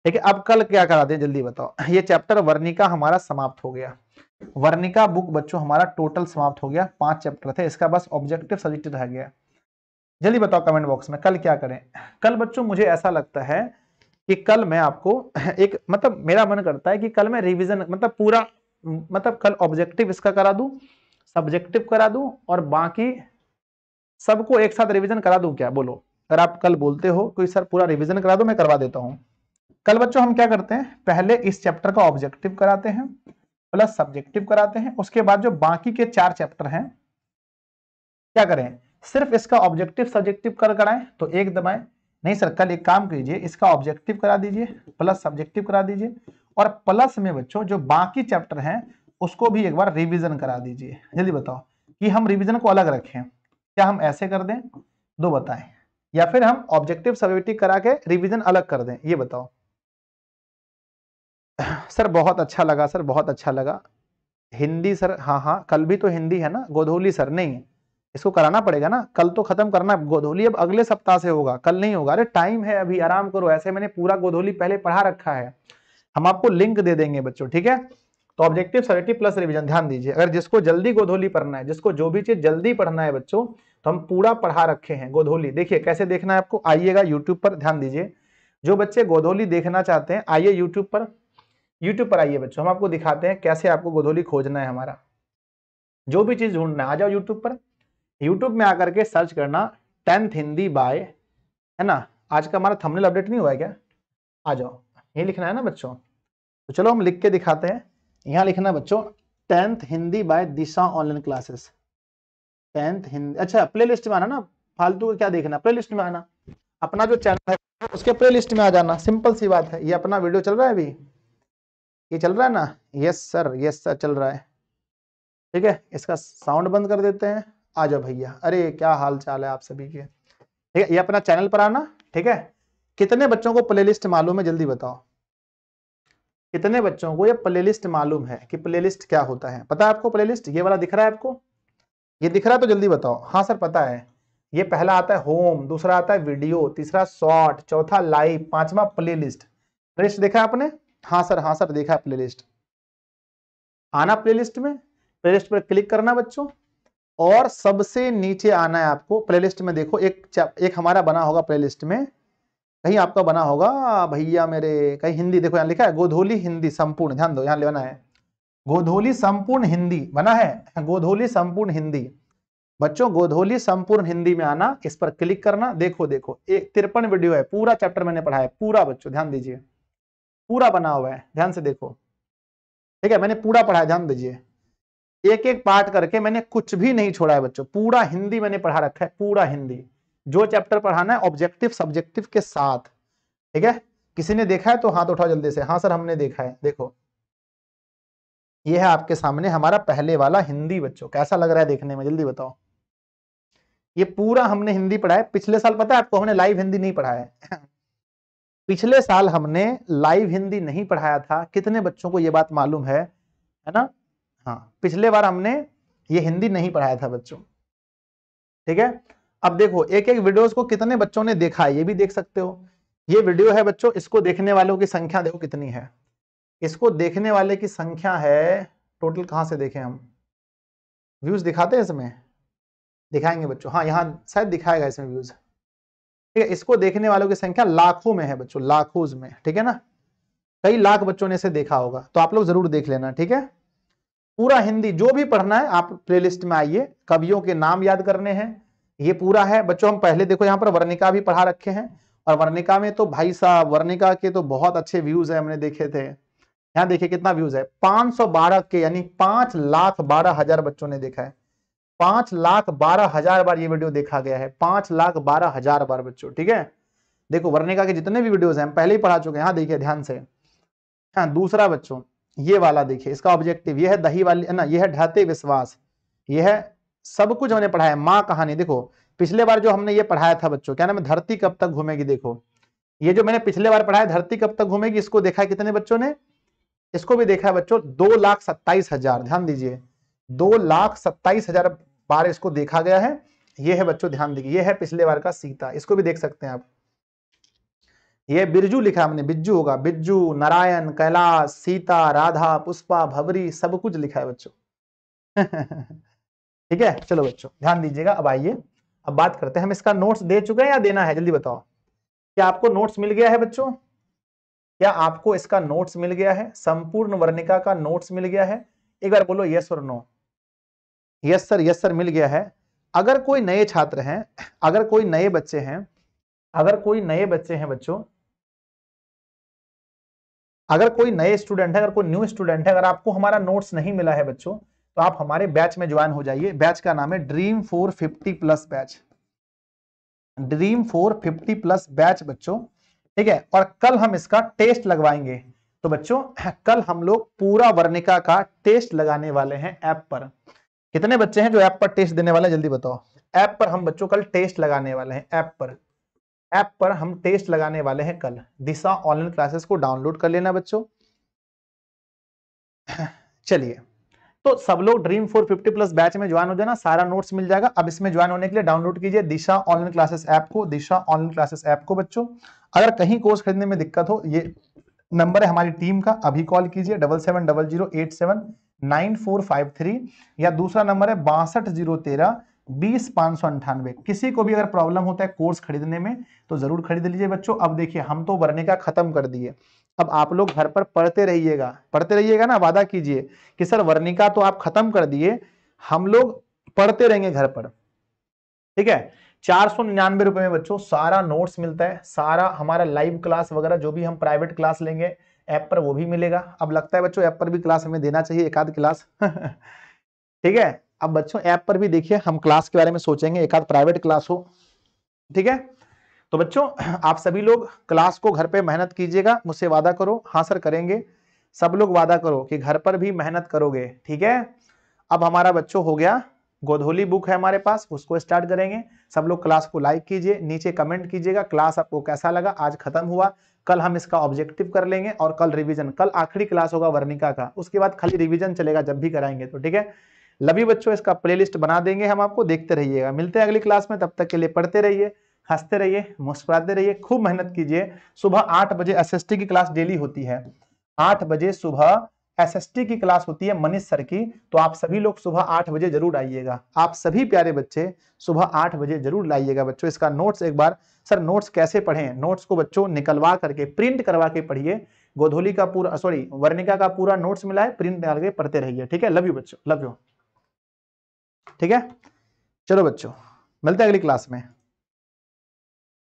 A: ठीक है अब कल क्या करा दें जल्दी बताओ ये चैप्टर वर्णिका हमारा समाप्त हो गया वर्णिका बुक बच्चों हमारा टोटल समाप्त हो गया पांच चैप्टर थे इसका बस ऑब्जेक्टिव सब्जेक्ट रह गया जल्दी बताओ कमेंट बॉक्स में कल क्या करें कल बच्चों मुझे ऐसा लगता है कि कल मैं आपको एक मतलब मेरा मन करता है कि कल मैं रिवीजन मतलब पूरा मतलब कल ऑब्जेक्टिव इसका करा दूं सब्जेक्टिव करा दूं और बाकी सबको एक साथ रिवीजन करा दूं क्या बोलो अगर आप कल बोलते हो कोई सर पूरा रिवीजन करा दो मैं करवा देता हूं कल बच्चों हम क्या करते हैं पहले इस चैप्टर का ऑब्जेक्टिव कराते हैं प्लस सब्जेक्टिव कराते हैं उसके बाद जो बाकी के चार चैप्टर हैं क्या करें सिर्फ इसका ऑब्जेक्टिव सब्जेक्टिव कर कराएं तो एक दबाएं नहीं सर कल एक काम कीजिए इसका ऑब्जेक्टिव करा दीजिए प्लस सब्जेक्टिव करा दीजिए और प्लस में बच्चों जो बाकी चैप्टर हैं उसको भी एक बार रिवीजन करा दीजिए जल्दी बताओ कि हम रिवीजन को अलग रखें क्या हम ऐसे कर दें दो बताएं या फिर हम ऑब्जेक्टिव सब्जेक्टिव करा के रिवीजन अलग कर दें ये बताओ सर बहुत अच्छा लगा सर बहुत अच्छा लगा हिंदी सर हाँ हाँ कल भी तो हिंदी है ना गोधोली सर नहीं इसको कराना पड़ेगा ना कल तो खत्म करना गोधोली अब अगले सप्ताह से होगा कल नहीं होगा अरे टाइम है अभी आराम करो ऐसे मैंने पूरा गोधोली पहले पढ़ा रखा है हम आपको लिंक दे देंगे बच्चों ठीक है तो ऑब्जेक्टिव सरेटिव प्लस रिविजन ध्यान दीजिए अगर जिसको जल्दी गोधोली पढ़ना है जिसको जो भी चीज जल्दी पढ़ना है बच्चों तो हम पूरा पढ़ा रखे हैं गोधोली देखिए कैसे देखना है आपको आइएगा यूट्यूब पर ध्यान दीजिए जो बच्चे गोधोली देखना चाहते हैं आइए यूट्यूब पर यूट्यूब पर आइए बच्चों हम आपको दिखाते हैं कैसे आपको गोधोली खोजना है हमारा जो भी चीज़ ढूंढना है आ जाओ यूट्यूब पर यूट्यूब में आकर के सर्च करना टेंथ हिंदी बाय है ना आज का हमारा थंबनेल अपडेट नहीं हुआ है क्या आ जाओ यही लिखना है ना बच्चों तो चलो हम लिख के दिखाते हैं यहाँ लिखना है बच्चों tenth Hindi by Disha online classes tenth Hindi अच्छा प्ले लिस्ट में आना ना फालतू क्या देखना प्ले लिस्ट में आना अपना जो चैनल है उसके प्ले लिस्ट में आ जाना सिंपल सी बात है ये अपना वीडियो चल रहा है अभी ये चल रहा है ना यस सर यस सर चल रहा है ठीक है इसका साउंड बंद कर देते हैं आ जाओ भैया अरे क्या हाल चाल है आप सभी के ठीक है ये अपना चैनल पर आना ठीक है कितने बच्चों को प्लेलिस्ट मालूम है जल्दी बताओ कितने बच्चों को ये प्लेलिस्ट मालूम है कि प्लेलिस्ट क्या होता है पता है आपको प्लेलिस्ट ये वाला दिख रहा है आपको ये दिख रहा है तो जल्दी बताओ हाँ सर पता है ये पहला आता है होम दूसरा आता है वीडियो तीसरा शॉर्ट चौथा लाइव पांचवा प्ले लिस्ट देखा आपने हाँ सर हाँ सर देखा प्ले लिस्ट आना प्ले लिस्ट में प्ले लिस्ट पर क्लिक करना बच्चों और सबसे नीचे आना है आपको प्ले लिस्ट में देखो एक एक हमारा बना होगा प्ले लिस्ट में कहीं आपका बना होगा भैया मेरे कहीं हिंदी देखो यहाँ लिखा है गोधोली हिंदी संपूर्ण ध्यान दो यहाँ लेना है गोधोली संपूर्ण हिंदी बना है गोधोली संपूर्ण हिंदी बच्चों गोधोली संपूर्ण हिंदी में आना इस पर क्लिक करना देखो देखो एक तिरपन वीडियो है पूरा चैप्टर मैंने पढ़ा है पूरा बच्चों ध्यान दीजिए पूरा बना हुआ है ध्यान से देखो ठीक है मैंने पूरा पढ़ा ध्यान दीजिए एक एक पार्ट करके मैंने कुछ भी नहीं छोड़ा है बच्चों पूरा हिंदी मैंने पढ़ा रखा है पूरा हिंदी जो चैप्टर पढ़ाना है ऑब्जेक्टिव सब्जेक्टिव के साथ ठीक है किसी ने देखा है तो हाथ उठाओ जल्दी से हाँ सर हमने देखा है देखो ये है आपके सामने हमारा पहले वाला हिंदी बच्चों कैसा लग रहा है देखने में जल्दी बताओ ये पूरा हमने हिंदी पढ़ा है पिछले साल पता है आपको हमने लाइव हिंदी नहीं पढ़ा है पिछले साल हमने लाइव हिंदी नहीं पढ़ाया था कितने बच्चों को यह बात मालूम है है ना हाँ पिछले बार हमने ये हिंदी नहीं पढ़ाया था बच्चों ठीक है अब देखो एक एक वीडियोस को कितने बच्चों ने देखा है ये भी देख सकते हो ये वीडियो है बच्चों इसको देखने वालों की संख्या देखो कितनी है इसको देखने वाले की संख्या है टोटल कहाँ से देखें हम व्यूज दिखाते हैं इसमें दिखाएंगे बच्चों हाँ यहाँ शायद दिखाएगा इसमें व्यूज़ इसको देखने वालों की संख्या लाखों में है बच्चों लाखों में ठीक है ना कई लाख बच्चों ने इसे देखा होगा तो आप लोग जरूर देख लेना ठीक है पूरा हिंदी जो भी पढ़ना है आप प्लेलिस्ट में आइए कवियों के नाम याद करने हैं ये पूरा है बच्चों हम पहले देखो यहाँ पर वर्णिका भी पढ़ा रखे हैं और वर्णिका में तो भाई साहब वर्णिका के तो बहुत अच्छे व्यूज है हमने देखे थे यहाँ देखिए कितना व्यूज है 512 के यानी पांच लाख बारह हजार बच्चों ने देखा है पांच लाख बारह हजार बार ये वीडियो देखा गया है पांच लाख बारह हजार बार बच्चों ठीक है देखो वर्णिका के जितने भी वीडियोस हैं पहले ही पढ़ा चुके हैं हाँ देखिए ध्यान से हाँ दूसरा बच्चों ये वाला देखिए इसका ऑब्जेक्टिव यह है दही वाली ना यह है ढहते विश्वास यह है सब कुछ हमने पढ़ाया माँ कहानी देखो पिछले बार जो हमने ये पढ़ाया था बच्चों क्या नाम है धरती कब तक घूमेगी देखो ये जो मैंने पिछले बार पढ़ाया धरती कब तक घूमेगी इसको देखा है कितने बच्चों ने इसको भी देखा है बच्चों दो लाख सत्ताईस हजार ध्यान दीजिए दो लाख सत्ताईस हजार बार इसको देखा गया है ये है बच्चों ध्यान देखिए ये है पिछले बार का सीता इसको भी देख सकते हैं आप ये बिरजू लिखा हमने बिज्जू होगा बिज्जू नारायण कैलाश सीता राधा पुष्पा भवरी सब कुछ लिखा है बच्चों ठीक है चलो बच्चों ध्यान दीजिएगा अब आइए अब बात करते हैं हम इसका नोट्स दे चुके हैं या देना है जल्दी बताओ क्या आपको नोट्स मिल गया है बच्चों क्या आपको इसका नोट्स मिल गया है संपूर्ण वर्णिका का नोट्स मिल गया है एक बार बोलो यस और no yes sir yes sir मिल गया है अगर कोई नए छात्र हैं अगर कोई नए बच्चे हैं अगर कोई नए बच्चे हैं बच्चों अगर कोई नए स्टूडेंट है अगर कोई न्यू स्टूडेंट है अगर आपको हमारा नोट्स नहीं मिला है बच्चों तो आप हमारे बैच में ज्वाइन हो जाइए बैच का नाम है dream four fifty plus batch dream four fifty plus batch बच्चों ठीक है और कल हम इसका टेस्ट लगवाएंगे तो बच्चों कल हम लोग पूरा वर्णिका का टेस्ट लगाने वाले हैं ऐप पर कितने बच्चे हैं जो ऐप पर टेस्ट देने वाले जल्दी बताओ ऐप पर हम बच्चों कल टेस्ट लगाने वाले हैं ऐप पर ऐप पर हम टेस्ट लगाने वाले हैं कल दिशा ऑनलाइन क्लासेस को डाउनलोड कर लेना बच्चों चलिए तो सब लोग ड्रीम 450 प्लस बैच में ज्वाइन हो जाना सारा नोट्स मिल जाएगा अब इसमें ज्वाइन होने के लिए डाउनलोड कीजिए दिशा ऑनलाइन क्लासेस ऐप को दिशा ऑनलाइन क्लासेस ऐप को बच्चों अगर कहीं कोर्स खरीदने में दिक्कत हो ये नंबर है हमारी टीम का अभी कॉल कीजिए double seven double zero eight seven 9453 या दूसरा नंबर है बासठ जीरो तेरह बीस पांच सौ अंठानवे किसी को भी अगर प्रॉब्लम होता है कोर्स खरीदने में तो ज़रूर खरीद लीजिए बच्चों अब देखिए हम तो वरने का ख़त्म कर दिए अब आप लोग घर पर पढ़ते रहिएगा पढ़ते रहिएगा ना वादा कीजिए कि सर वर्णिका तो आप खत्म कर दिए हम लोग पढ़ते रहेंगे घर पर ठीक है चार सौ निन्यानवे रुपए में बच्चों सारा नोट्स मिलता है सारा हमारा लाइव क्लास वगैरह जो भी हम प्राइवेट क्लास लेंगे ऐप पर वो भी मिलेगा अब लगता है बच्चों ऐप पर भी क्लास हमें देना चाहिए एक आध क्लास ठीक है अब बच्चों ऐप पर भी देखिए हम क्लास के बारे में सोचेंगे एक आध प्राइवेट क्लास हो ठीक है तो बच्चों आप सभी लोग क्लास को घर पे मेहनत कीजिएगा मुझसे वादा करो हाँ सर करेंगे सब लोग वादा करो कि घर पर भी मेहनत करोगे ठीक है अब हमारा बच्चों हो गया गोधोली बुक है हमारे पास उसको स्टार्ट करेंगे सब लोग क्लास को लाइक कीजिए नीचे कमेंट कीजिएगा क्लास आपको कैसा लगा आज खत्म हुआ कल हम इसका ऑब्जेक्टिव कर लेंगे और कल रिवीजन कल आखिरी क्लास होगा वर्णिका का उसके बाद खाली रिवीजन चलेगा जब भी कराएंगे तो ठीक है लभी बच्चों इसका प्लेलिस्ट बना देंगे हम आपको देखते रहिएगा मिलते हैं अगली क्लास में तब तक के लिए पढ़ते रहिए हंसते रहिए मुस्कुराते रहिए खूब मेहनत कीजिए सुबह आठ बजे एस की क्लास डेली होती है आठ बजे सुबह एसएसटी की क्लास होती है मनीष सर की तो आप सभी लोग सुबह आठ बजे जरूर आइएगा आप सभी प्यारे बच्चे सुबह आठ बजे जरूर लाइएगा बच्चों इसका नोट्स एक बार सर नोट्स कैसे पढ़ें नोट्स को बच्चों निकलवा करके प्रिंट करवा के पढ़िए गोधोली का पूरा सॉरी वर्णिका का पूरा नोट्स मिला है प्रिंट निकाल के पढ़ते रहिए ठीक है लव यू बच्चो लव यू ठीक है चलो बच्चो मिलते हैं अगली क्लास में